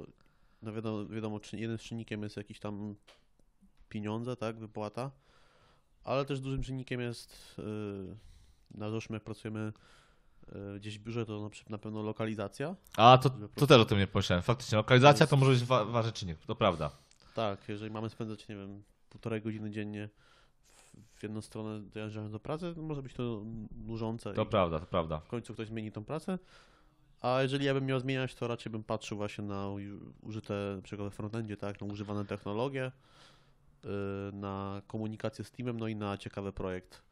no wiadomo, wiadomo jednym z czynnikiem jest jakiś tam pieniądze, tak, wypłata, ale też dużym czynnikiem jest, yy, no załóżmy, pracujemy E, gdzieś biurze, to na, na pewno lokalizacja.
A, to, to też o tym nie pomyślałem. Faktycznie, lokalizacja jest... to może być ważny czynnik, to prawda.
Tak, jeżeli mamy spędzać, nie wiem, półtorej godziny dziennie w jedną stronę dojeżdżając do pracy, no może być to nużące. To prawda, to prawda. W końcu ktoś zmieni tą pracę. A jeżeli ja bym miał zmieniać, to raczej bym patrzył właśnie na użyte, na przykład w frontendzie, tak, na używane technologie, y, na komunikację z teamem, no i na ciekawy projekt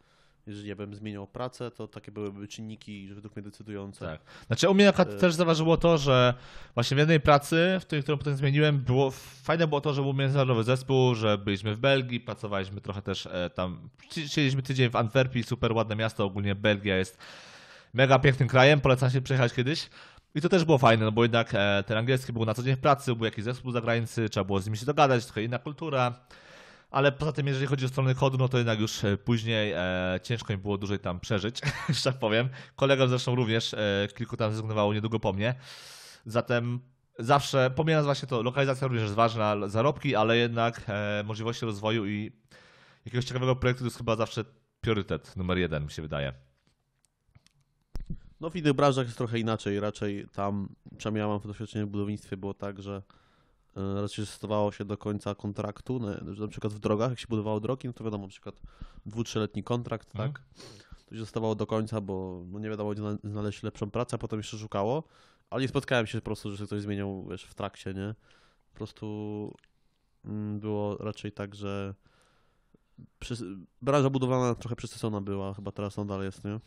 jeżeli ja bym zmieniał pracę, to takie byłyby czynniki według mnie decydujące. Tak.
Znaczy u mnie e, też zaważyło to, że właśnie w jednej pracy, w tej, którą potem zmieniłem, było fajne było to, że był międzynarodowy zespół, że byliśmy w Belgii, pracowaliśmy trochę też e, tam, siedzieliśmy tydzień w Antwerpii, super ładne miasto, ogólnie Belgia jest mega pięknym krajem, polecam się przejechać kiedyś. I to też było fajne, no bo jednak e, ten angielski był na co dzień w pracy, był jakiś zespół zagranicy, trzeba było z nimi się dogadać, trochę inna kultura. Ale poza tym, jeżeli chodzi o strony kodu, no to jednak już e, później e, ciężko mi było dłużej tam przeżyć, <laughs> że tak powiem. Kolegom zresztą również e, kilku tam zrezygnowało niedługo po mnie. Zatem zawsze, pomijając właśnie to, lokalizacja również jest ważna, zarobki, ale jednak e, możliwości rozwoju i jakiegoś ciekawego projektu to jest chyba zawsze priorytet numer jeden, mi się wydaje. No w innych branżach jest trochę inaczej. Raczej tam,
czym ja mam doświadczenie w budownictwie, było tak, że E, raczej zostawało się do końca kontraktu, na, przykład w drogach, jak się budowało drogi, no to wiadomo, na przykład dwu, trzyletni kontrakt, mhm. tak, to się zostawało do końca, bo no nie wiadomo, gdzie znaleźć lepszą pracę, a potem jeszcze szukało, ale nie spotkałem się po prostu, że się ktoś zmieniał, wiesz, w trakcie, nie, po prostu mm, było raczej tak, że branża budowana trochę przystosowna była, chyba teraz on dalej jest, nie?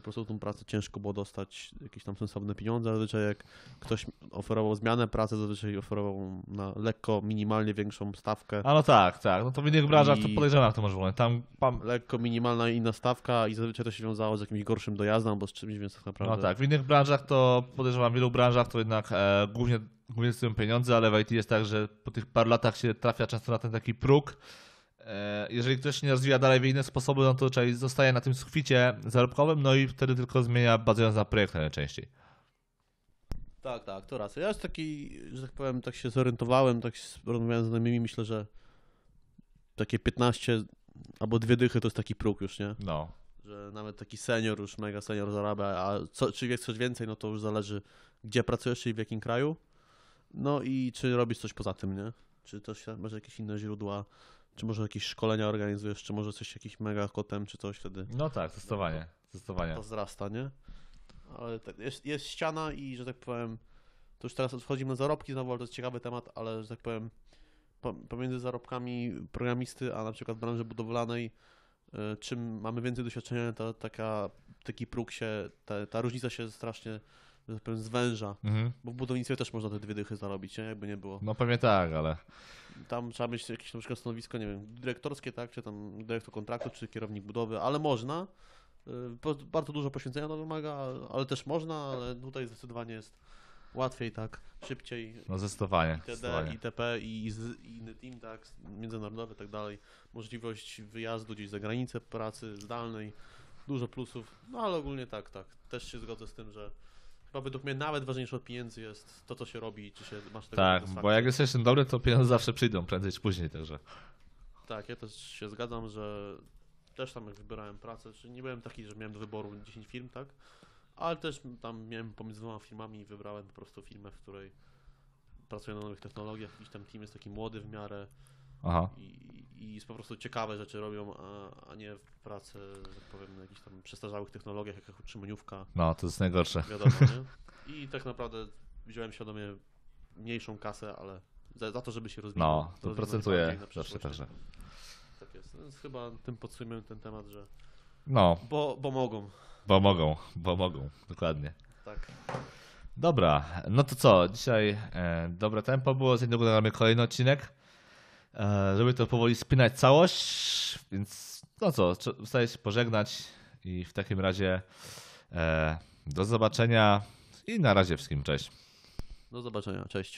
po prostu tą pracę ciężko było dostać jakieś tam sensowne pieniądze. Zazwyczaj jak ktoś oferował zmianę pracy, zazwyczaj oferował na lekko, minimalnie większą
stawkę. A no tak, tak. No to w innych branżach, I... to podejrzewana
to może wolę. Tam pam... lekko, minimalna inna stawka i zazwyczaj to się wiązało z jakimś gorszym dojazdem albo z czymś, więc tak no naprawdę... No tak, w
innych branżach to podejrzewam, w wielu branżach to jednak e, głównie, głównie są pieniądze, ale w IT jest tak, że po tych paru latach się trafia często na ten taki próg, E, jeżeli ktoś nie rozwija dalej w inne sposoby, no to czyli zostaje na tym suficie zarobkowym, no i wtedy tylko zmienia bazując na projektach najczęściej.
Tak, tak, to raz. Ja już taki, że tak powiem, tak się
zorientowałem, tak się rozmawiałem z znajomymi,
myślę, że takie 15 albo dwie dychy to jest taki próg już, nie? No. Że nawet taki senior już, mega senior zarabia, a co, czy wiesz coś więcej, no to już zależy, gdzie pracujesz i w jakim kraju. No i czy robisz coś poza tym, nie? Czy też masz jakieś inne źródła czy może jakieś szkolenia organizujesz, czy może coś jakiś mega kotem, czy coś wtedy.
No tak, testowanie, testowanie. To,
wzrasta, nie? Ale tak, jest, jest ściana i, że tak powiem, to już teraz odchodzimy na zarobki znowu, ale to jest ciekawy temat, ale, że tak powiem, pomiędzy zarobkami programisty, a na przykład branży budowlanej, y, czym mamy więcej doświadczenia, to taka, taki próg się, ta, ta różnica się strasznie powiem, zwęża. Mhm. Bo w budownictwie też można te dwie dychy zarobić, nie? jakby nie było. No
pewnie tak, ale.
Tam trzeba mieć jakieś na przykład stanowisko, nie wiem, dyrektorskie, tak, czy tam dyrektor kontraktu, czy kierownik budowy, ale można. Y, bardzo dużo poświęcenia to wymaga, ale też można, ale tutaj zdecydowanie jest łatwiej, tak, szybciej. No zdecydowanie. ITD, zdecydowanie. ITP i, i inny team, tak, międzynarodowy tak dalej. Możliwość wyjazdu gdzieś za granicę pracy zdalnej, dużo plusów, no ale ogólnie tak, tak. Też się zgodzę z tym, że Chyba według mnie nawet ważniejsze od pieniędzy jest to, co się robi, czy się masz tego Tak, bo jak jesteś dobry, to pieniądze
zawsze przyjdą, prędzej czy później także.
Tak, ja też się zgadzam, że też tam jak wybierałem pracę, czy nie byłem taki, że miałem do wyboru 10 firm, tak? Ale też tam miałem pomiędzy dwoma firmami i wybrałem po prostu firmę, w której pracuję na nowych technologiach, jakiś tam team jest taki młody w miarę Aha. i i po prostu ciekawe rzeczy robią, a, a nie w pracy, że tak powiem, na jakichś tam przestarzałych technologiach, jak utrzymaniówka. No, to jest najgorsze. Wiadomo, nie? <laughs> I tak naprawdę wziąłem świadomie mniejszą kasę, ale za, za to, żeby się rozwijać. No, to procentuje zawsze także. Tak jest. Więc chyba tym podsumujemy ten temat, że no. Bo, bo mogą.
Bo mogą, bo mogą, dokładnie. Tak. Dobra, no to co, dzisiaj e, dobre tempo było, z niedługo nagramy kolejny odcinek. E, żeby to powoli spinać całość, więc no co, zostaje się pożegnać i w takim razie e, do zobaczenia i na razie wszystkim, cześć.
Do zobaczenia, cześć.